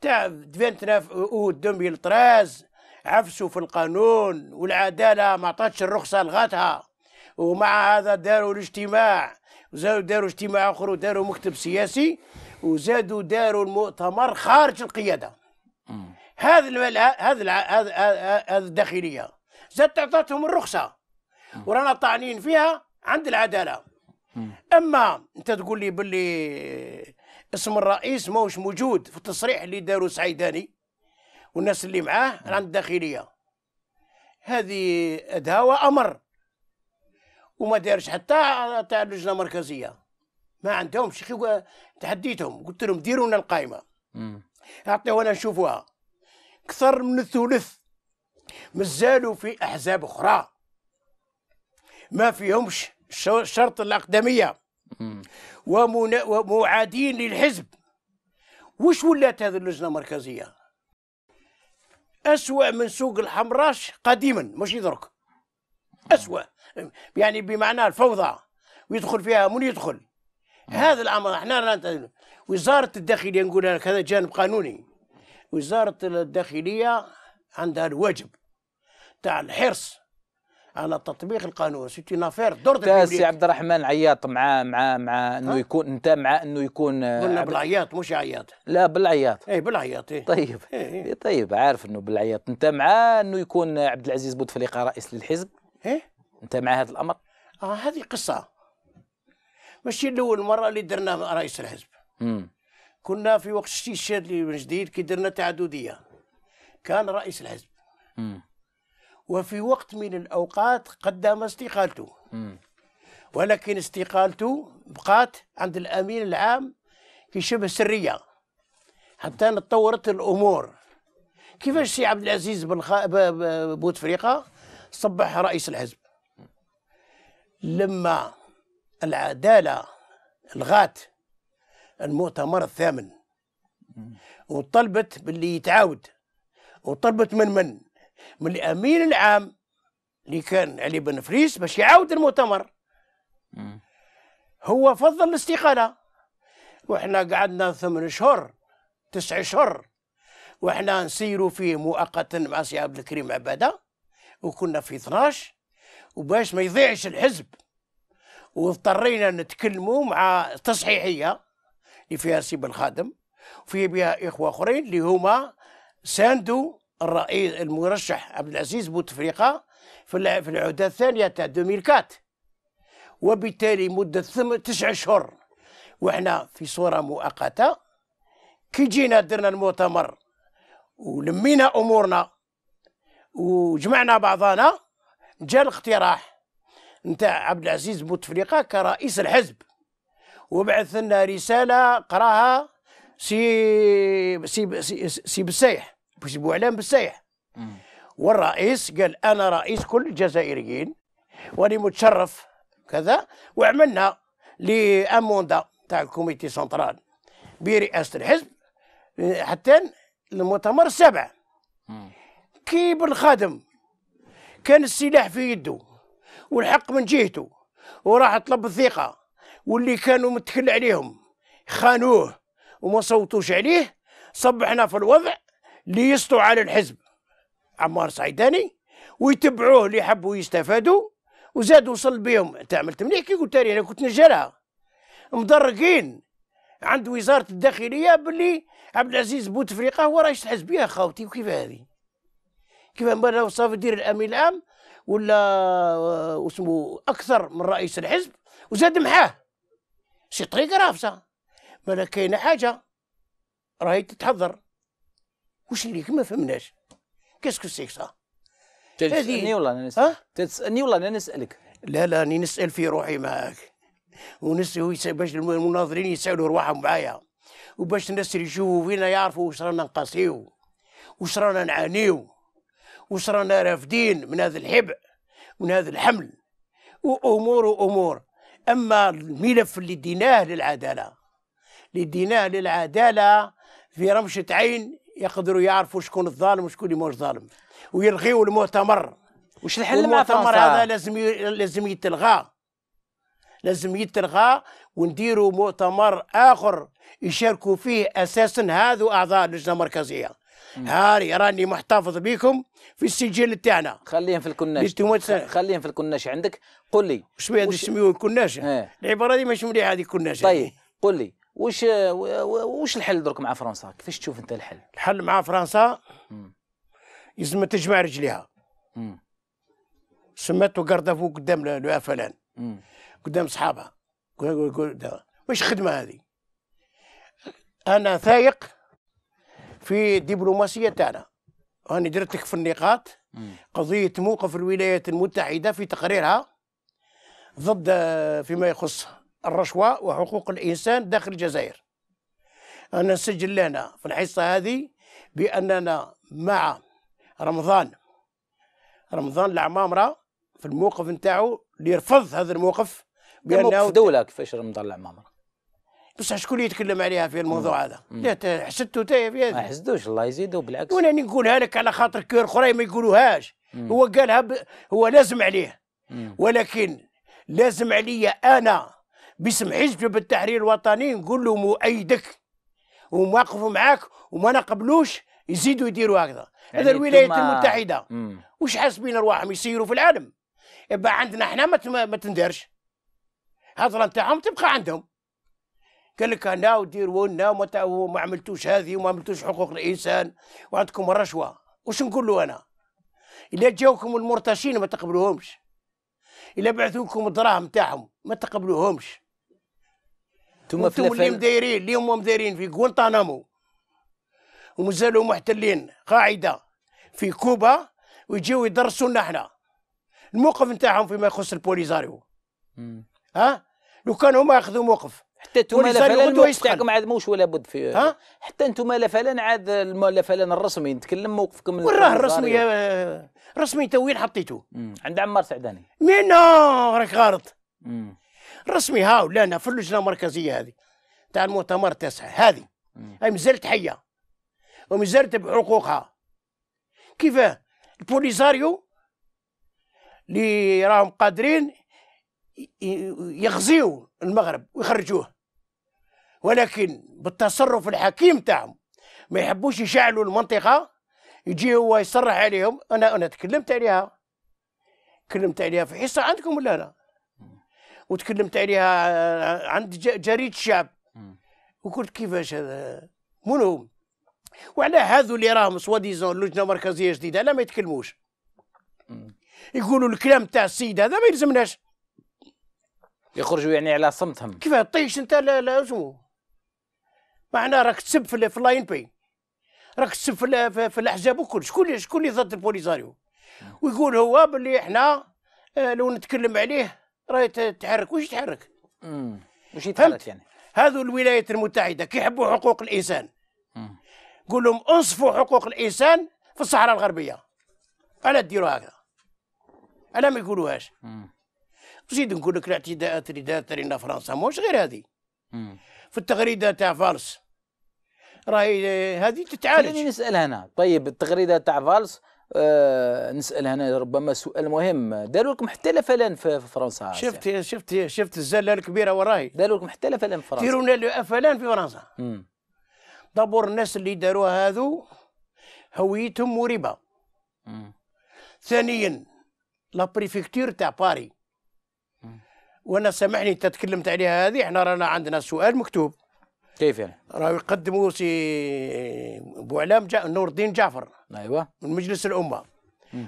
تاع 29 أوت 2013 عفسوا في القانون والعدالة ما عطاتش الرخصة لغاتها ومع هذا داروا الاجتماع وزادوا داروا اجتماع اخر وداروا مكتب سياسي وزادوا داروا المؤتمر خارج القياده هذا هذا هذا الداخليه زادت اعطتهم الرخصه آه. ورانا طاعنين فيها عند العداله اما انت تقول لي باللي اسم الرئيس ماهوش موجود في التصريح اللي داروا سعيداني والناس اللي معاه عند الداخليه هذه ادهى امر وما دارش حتى تاع اللجنه المركزيه ما عندهمش شيخ تحديتهم قلت لهم ديروا لنا القائمه اعطيونا نشوفوها اكثر من الثلث مازالوا في احزاب اخرى ما فيهمش شرط الأقدمية ومعادين للحزب وش ولات هذه اللجنة المركزية أسوأ من سوق الحمراش قديما مش يدرك أسوأ يعني بمعنى الفوضى ويدخل فيها من يدخل هذا الأمر احنا وزارة الداخلية نقول لك هذا جانب قانوني وزارة الداخلية عندها الواجب تاع الحرص على تطبيق القانون سيتي نافير دور دور سي عبد الرحمن عياط مع مع مع انه يكون انت مع انه يكون آه، قلنا عبد... بالعياط مش عياط لا بالعياط اي بالعياط إيه. طيب إيه،, إيه. إيه. طيب عارف انه بالعياط انت مع انه يكون عبد العزيز بوتفليقه رئيس للحزب ايه انت مع هذا الامر اه هذه قصه ماشي الاول مره اللي درنا رئيس الحزب مم. كنا في وقت الشيشة من جديد كي درنا تعدديه كان رئيس الحزب مم. وفي وقت من الأوقات قدم استقالته ولكن استقالته بقات عند الأمين العام في شبه سرية حتى تطورت الأمور كيفاش سي عبد العزيز بن خ... بوتفريقة صبح رئيس الحزب لما العدالة الغات المؤتمر الثامن وطلبت باللي يتعاود وطلبت من من من الامين العام اللي كان علي بن فريس باش يعاود المؤتمر هو فضل الاستقاله وحنا قعدنا ثمان شهور تسع شهور وحنا نسيروا فيه مؤقتا مع سي عبد الكريم عباده وكنا في 12 وباش ما يضيعش الحزب واضطرينا نتكلموا مع تصحيحيه اللي فيها سي بن خادم وفي بها اخوه اخرين اللي هما ساندوا الرئيس المرشح عبد العزيز بوتفليقه في في العهده الثانيه تاع 2004 وبالتالي مده ثم تسع اشهر وحنا في صوره مؤقته كي جينا درنا المؤتمر ولمينا امورنا وجمعنا بعضنا جاء الاقتراح نتاع عبد العزيز بوتفليقه كرئيس الحزب وبعث لنا رساله قراها سي سي سي, سي بسيح بسبوع اعلام بالسيح والرئيس قال انا رئيس كل الجزائريين واني متشرف كذا وعملنا لاموندا تاع الكوميتي سنترال برئاسه الحزب آه، حتى المؤتمر السابع كي بالخادم كان السلاح في يده والحق من جهته وراح طلب الثقه واللي كانوا متكل عليهم خانوه وما صوتوش عليه صبحنا في الوضع يسطوا على الحزب عمار صعيداني ويتبعوه اللي يحبوا يستفادوا وزاد وصل بهم انت عملت مليح كي قلت لي انا كنت نجرها مدرقين عند وزاره الداخليه باللي عبد العزيز بوتفليقه هو رئيس الحزب يا خاوتي وكيف هذه كيف مره وصاف يدير الامين العام ولا اسمه اكثر من رئيس الحزب وزاد معاه شي طريقه رافسه ما كاينه حاجه راهي تتحضر واش ليك ما فهمناش كاسكو سيك سا تسالني والله انا نسالك تسالني والله انا نسالك لا لا راني نسال في روحي معاك ونسال باش المناظرين يسالوا رواحهم معايا وباش الناس اللي يشوفوا فينا يعرفوا واش رانا نقاسيو واش رانا نعانيو واش رانا رافدين من هذا الحبع من هذا الحمل وامور وامور اما الملف اللي ديناه للعداله اللي ديناه للعداله في رمشه عين يقدروا يعرفوا شكون الظالم وشكون اللي مش ظالم ويلغيوا المؤتمر وش الحل المؤتمر هذا لازم لازم يتلغى لازم يتلغى ونديروا مؤتمر اخر يشاركوا فيه اساسا هذو اعضاء اللجنه المركزيه هاري راني محتفظ بكم في السجل تاعنا خليهم في الكناش خليهم في الكناش عندك قل لي شويه وش... الكناش إيه. العباره هذه مش مليحه هذه الكناش طيب قل لي وش وش الحل درك مع فرنسا كيفاش تشوف انت الحل الحل مع فرنسا يلزم تجمع رجليها وقرده فوق قدام لو فلان قدام صحابها واش خدمه هذه انا ثايق في الدبلوماسيه تاعنا راني درت لك في النقاط قضيه موقف الولايات المتحده في تقريرها ضد آه، فيما يخص الرشوة وحقوق الإنسان داخل الجزائر أنا سجل لنا في الحصة هذه بأننا مع رمضان رمضان العمامرة في الموقف نتاعو اللي يرفض هذا الموقف بأنه دولة كيفاش رمضان العمامرة بصح شكون اللي يتكلم عليها في الموضوع مم. هذا؟ لا حسدتوا تايا في هذا ما حسدوش الله يزيدو بالعكس وانا نقولها لك على خاطر كير اخرى ما يقولوهاش مم. هو قالها ب... هو لازم عليه مم. ولكن لازم عليا انا باسم حزب التحرير الوطني نقول له مؤيدك ومواقفه معاك وما نقبلوش يزيدوا يديروا هكذا يعني هذا الولايات المتحده وش حاسبين ارواحهم يسيروا في العالم يبقى عندنا احنا ما, ما تندرش الهضره نتاعهم تبقى عندهم قال لك انا وديروا لنا وما عملتوش هذه وما عملتوش حقوق الانسان وعندكم الرشوه وش نقول له انا الا جاوكم المرتشين ما تقبلوهمش الا بعثوكم الدراهم تاعهم ما تقبلوهمش ثم في اللي مدايرين اللي هما مدايرين في غوانتانامو ومازالوا محتلين قاعده في كوبا ويجيو يدرسوا لنا احنا الموقف نتاعهم فيما يخص البوليزاريو ها لو كان هما ياخذوا موقف حتى انتم فلان تاعكم عاد موش ولا بد في ها؟ حتى انتم فلان عاد فلان الرسمي نتكلم موقفكم وراه الرسمي آه، رسمي توين حطيته عند عمار سعداني مين راك غلط رسمي هاو لنا في اللجنه المركزيه هذه تاع المؤتمر التاسع هذه هي مازالت حيه ومازالت بحقوقها كيفاه البوليزاريو اللي راهم قادرين يغزيو المغرب ويخرجوه ولكن بالتصرف الحكيم تاعهم ما يحبوش يشعلوا المنطقه يجي هو يصرح عليهم انا انا تكلمت عليها تكلمت عليها في حصه عندكم ولا لا؟ وتكلمت عليها آه، عند جريده الشعب وقلت كيفاش هذا منهم وعلى هذو اللي راهم سواديزون اللجنه المركزيه جديده لا ما يتكلموش يقولوا الكلام تاع السيد هذا ما يلزمناش يخرجوا يعني على صمتهم كيف طيش انت لا لا اسمو معنا راك تسب في اللاين بي راك تسب في, في الاحزاب وكل شكون شكون اللي ضد البوليزاريو ويقول هو باللي احنا آه، لو نتكلم عليه راهي تحرك واش تحرك امم واش يتحرك يعني هذو الولايات المتحده كي يحبوا حقوق الانسان قول لهم انصفوا حقوق الانسان في الصحراء الغربيه الا ديروا هكذا الا ما يقولوهاش نزيد نقول لك الاعتداءات اللي دارت علينا فرنسا مش غير هذه في التغريده تاع فالس راهي آه، هذه تتعالج خليني نسال هنا طيب التغريده تاع فالس آه نسال هنا ربما سؤال مهم داروا لكم حتى لا فلان في فرنسا شفت شفت شفت الزله الكبيره وراي داروا لكم حتى لا فلان في فرنسا ديرونا فلان في فرنسا دبر الناس اللي داروها هذو هويتهم مريبه ثانيا لا بريفكتور تاع باري وانا سامحني انت تكلمت عليها هذه احنا رانا عندنا سؤال مكتوب كيف يعني؟ راهو يقدموا سي بوعلام جا... نور الدين جعفر ايوه من مجلس الامه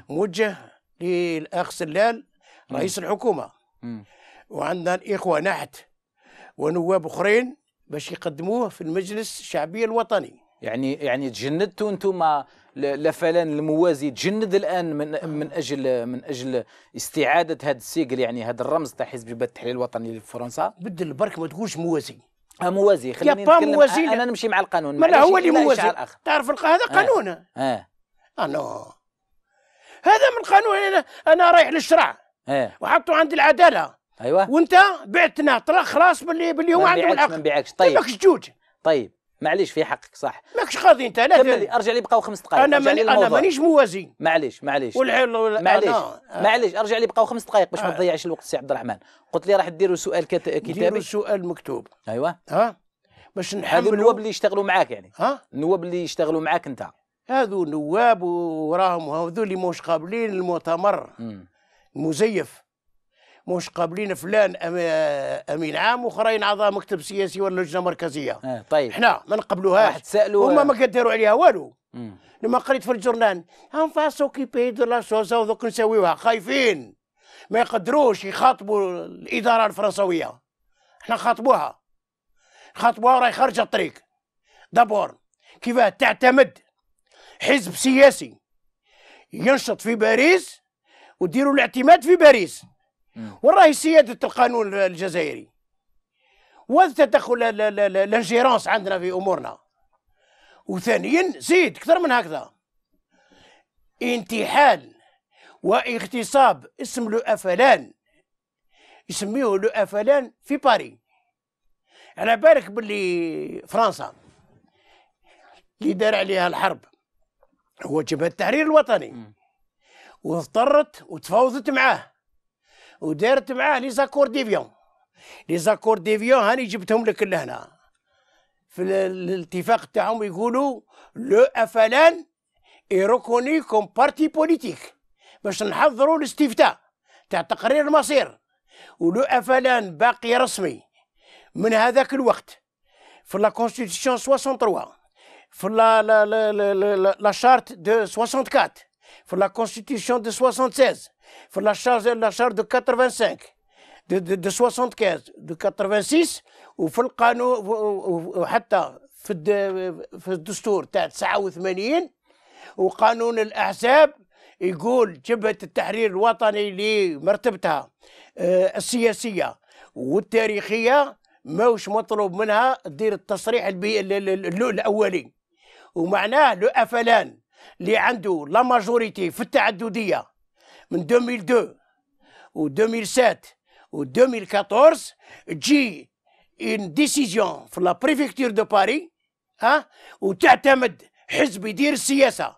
موجه للاخ سلال رئيس الحكومه وعندنا الاخوه نحت ونواب اخرين باش يقدموه في المجلس الشعبي الوطني يعني يعني تجندتوا انتم لفلان الموازي تجند الان من من اجل من اجل استعاده هذا السجل يعني هذا الرمز تاع حزب التحرير الوطني لفرنسا بدل برك ما تقولش موازي آه موازي خلينا نتكلم موازي آه، انا نمشي مع القانون ما هو اللي موازي تعرف هذا آه. قانون آه. آه. أنا هذا من القانون أنا, أنا رايح للشرع إيه. وحطوا عند العدالة أيوة وأنت بعتنا طلع خلاص باللي باللي هو عندهم الحق ما نبيعكش طيب ماكش جوج طيب معليش في حقك صح ماكش قاضي انت لا كمل ارجع لي بقاو خمس دقائق انا ماني انا مانيش موازي معليش معليش والحل معليش معليش ارجع لي بقاو خمس دقائق باش ما آه. تضيعش الوقت سي عبد الرحمن قلت لي راح ديروا سؤال كتابي ديروا سؤال مكتوب ايوه ها باش نحملوا النواب اللي يشتغلوا معاك يعني ها النواب اللي يشتغلوا معاك انت هذو نواب وراهم اللي مش قابلين المؤتمر المزيف مش قابلين فلان امين عام واخرين اعضاء مكتب سياسي ولا لجنه مركزيه آه طيب احنا ما نقبلوهاش هما ما قدروا عليها والو لما قريت في الجورنال هم فا سوكيبي دو لا شوزا وذوك نساويوها خايفين ما يقدروش يخاطبوا الاداره الفرنسويه احنا خاطبوها خاطبوها وراهي خارجه الطريق دابور كيفاه تعتمد حزب سياسي ينشط في باريس وديروا الاعتماد في باريس وراهي سيادة القانون الجزائري والتدخل الانجيرانس عندنا في أمورنا وثانيا زيد أكثر من هكذا انتحال واغتصاب اسم لو أفلان يسميه لو أفلان في باري على بالك باللي فرنسا اللي دار عليها الحرب هو جبهة التحرير الوطني واضطرت وتفاوضت معاه ودارت معاه لي زاكور ديفيون لي زاكور ديفيون هاني جبتهم لك لهنا في الاتفاق تاعهم يقولوا لو افلان يركوني كوم بارتي بوليتيك باش نحضروا الاستفتاء تاع تقرير المصير ولو افلان باقي رسمي من هذاك الوقت في لا كونستيتيسيون 63 في la, la, la, la, la charte de 64, في la constitution de 76, في la charte, la charte de 85, de, de, de 75, de 86 وفي القانون وحتى في في الدستور تاع 89 وقانون الاحزاب يقول جبهه التحرير الوطني اللي مرتبتها السياسيه والتاريخيه ماهوش مطلوب منها تدير التصريح الاولي ومعناه لو افلان اللي عنده لا ماجوريتي في التعدديه من 2002 و 2007 و 2014 تجي اون ديسيزيون في لا بريفيكتور دو باري ها وتعتمد حزب يدير السياسه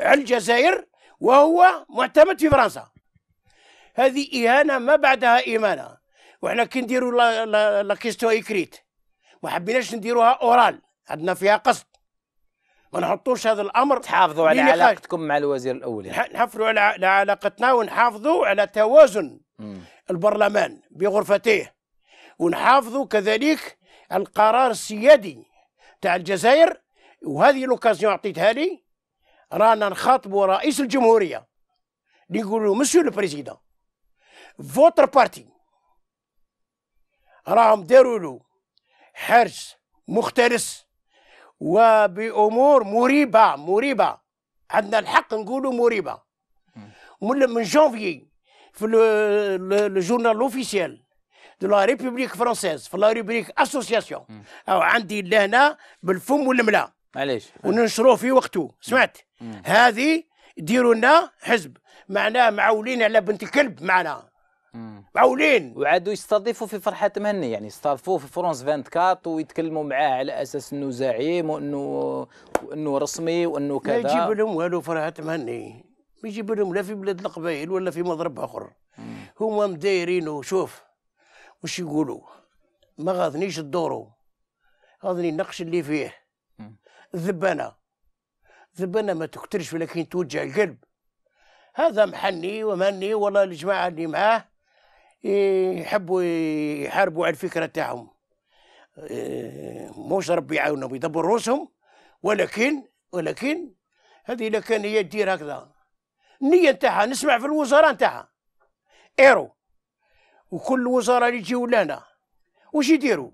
على الجزائر وهو معتمد في فرنسا هذه اهانه ما بعدها ايمانه وحنا كي نديروا لا كيستيون ايكريت ما حبيناش نديروها اورال عندنا فيها قصد ما نحطوش هذا الامر تحافظوا على علاقتكم مع الوزير الاولي نحافظوا على علاقتنا ونحافظوا على توازن مم. البرلمان بغرفتيه ونحافظوا كذلك على القرار السيادي تاع الجزائر وهذه لوكازيون عطيتها لي رانا نخاطبوا رئيس الجمهوريه نقول له مسيو لو بريزيدون فوتر بارتي راهم داروا له حرس مختلس وبامور مريبه مريبه عندنا الحق نقولوا مريبه من من جانفي في لو جورنال لوفيسيال دو لا ريبوبليك فرونسيز في لا ريبوبليك اسوسياسيون او عندي لهنا بالفم والملا معليش وننشروه في وقته سمعت هذه ديروا لنا حزب معناه معولين على بنت الكلب معنا معولين وعادوا يستضيفوا في فرحه مهني يعني يستضيفوه في فرونس 24 ويتكلموا معاه على اساس انه زعيم وانه انه رسمي وانه كذا ما يجيب لهم والو فرحه مهني ما يجيب لهم لا في بلاد القبائل ولا في مضرب اخر هما مدايرين شوف وش يقولوا ما غاضنيش الدورو غاضني النقش اللي فيه الذبانه الذبانه ما تكترش ولكن توجع القلب هذا محني ومني والله الجماعه اللي معاه يحبوا يحاربوا على الفكره تاعهم آه، موش ربي يعاونهم يدبر روسهم ولكن ولكن هذه الا كان هي تدير هكذا النيه نتاعها نسمع في الوزراء نتاعها ايرو وكل وزاره اللي يجيو لنا واش يديروا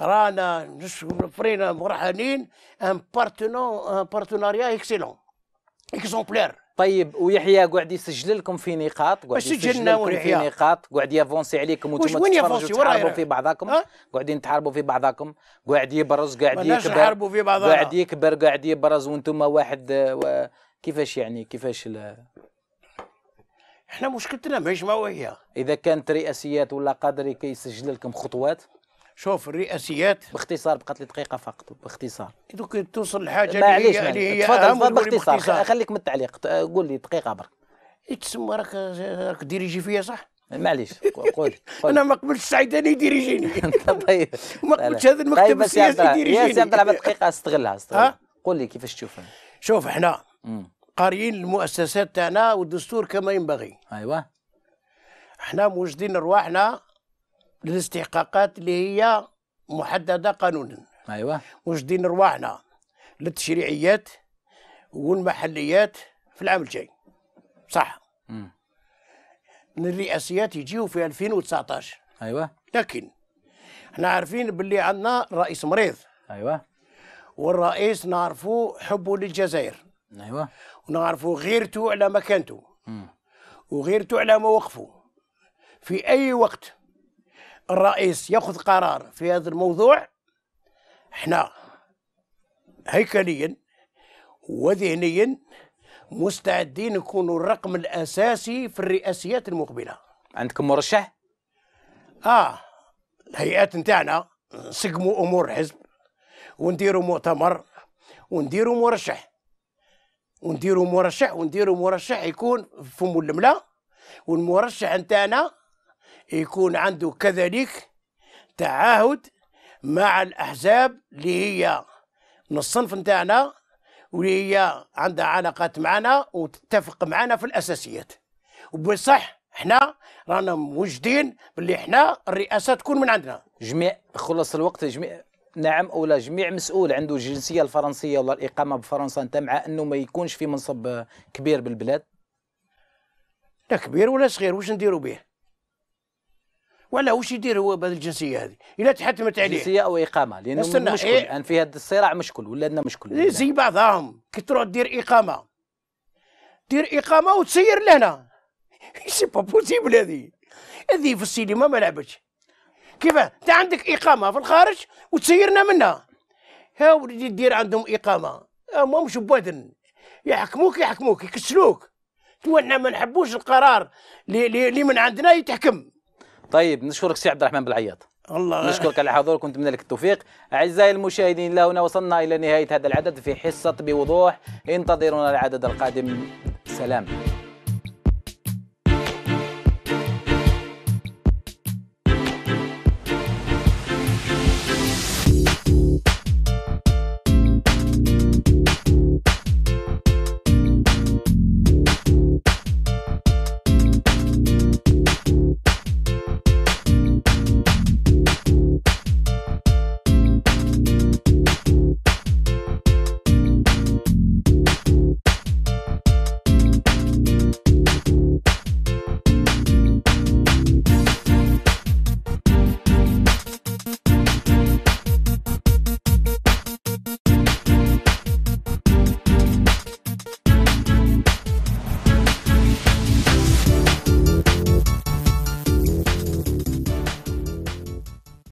رانا نفرينا فرحانين ان بارتنون ان بارتناريا اكسيلون اكزومبلير طيب ويحيى قاعد يسجل لكم في نقاط قاعد يسجل لكم في نقاط قاعد يفونسي عليكم وانتم تتحاربوا في بعضكم قاعدين تحاربوا في بعضكم قاعد يبرز قاعد يكبر قاعد يكبر قاعد يبرز وانتم واحد و... كيفاش يعني كيفاش ل... احنا مشكلتنا ماهيش ماويه اذا كانت رئاسيات ولا قادر كيسجل لكم خطوات شوف الرئاسيات باختصار بقات لي دقيقه فقط باختصار دوك توصل الحاجه معليش اللي هي تفضل تفضل باختصار, خليك من التعليق قول لي دقيقه برك تسمى راك راك ديريجي فيا صح معليش قول انا ما قبلتش انا يديريجيني طيب ما قبلتش هذا المكتب طيب، السياسي يديريجيني يا سي عبد العباد دقيقه استغلها استغلها قول لي كيفاش تشوفها شوف احنا قاريين المؤسسات تاعنا والدستور كما ينبغي ايوا احنا موجدين رواحنا للاستحقاقات اللي هي محدده قانونا واش أيوة. وجدين رواحنا للتشريعيات والمحليات في العام الجاي صح امم الرئاسيات يجيو في 2019 ايوا لكن احنا عارفين باللي عندنا رئيس مريض ايوا والرئيس نعرفو حبه للجزائر ايوا ونعرفو غيرته على مكانته وغيرته على مواقفه في اي وقت الرئيس ياخذ قرار في هذا الموضوع احنا هيكليا وذهنيا مستعدين نكونوا الرقم الاساسي في الرئاسيات المقبله عندكم مرشح اه الهيئات نتاعنا نسقموا امور الحزب ونديروا مؤتمر ونديروا مرشح ونديروا مرشح ونديروا مرشح يكون فم الملا والمرشح نتاعنا يكون عنده كذلك تعاهد مع الأحزاب اللي هي من الصنف نتاعنا واللي هي عندها علاقات معنا وتتفق معنا في الأساسيات وبصح احنا رانا موجدين باللي احنا الرئاسة تكون من عندنا جميع خلص الوقت جميع نعم او لا جميع مسؤول عنده الجنسيه الفرنسيه ولا الاقامه بفرنسا انت مع انه ما يكونش في منصب كبير بالبلاد لا كبير ولا صغير واش نديروا به ولا وش يدير هو بهذه الجنسيه هذه الا تحتمت عليه جنسيه او اقامه لانه استنى مشكل إيه؟ يعني في هذا الصراع مشكل ولا مش مشكل إيه، زي بعضهم كي تروح دير اقامه دير اقامه وتسير لهنا سي با بوسيبل هذه هذه في السينما ما لعبتش كيفاه انت عندك اقامه في الخارج وتسيرنا منها ها وليدي دير عندهم اقامه هما مش بوادن يحكموك يحكموك يكسلوك تو ما نحبوش القرار اللي من عندنا يتحكم طيب نشكرك سي عبد الرحمن بالعياط الله نشكرك على حضورك كنت من لك التوفيق اعزائي المشاهدين لا هنا وصلنا الى نهايه هذا العدد في حصه بوضوح انتظرونا العدد القادم سلام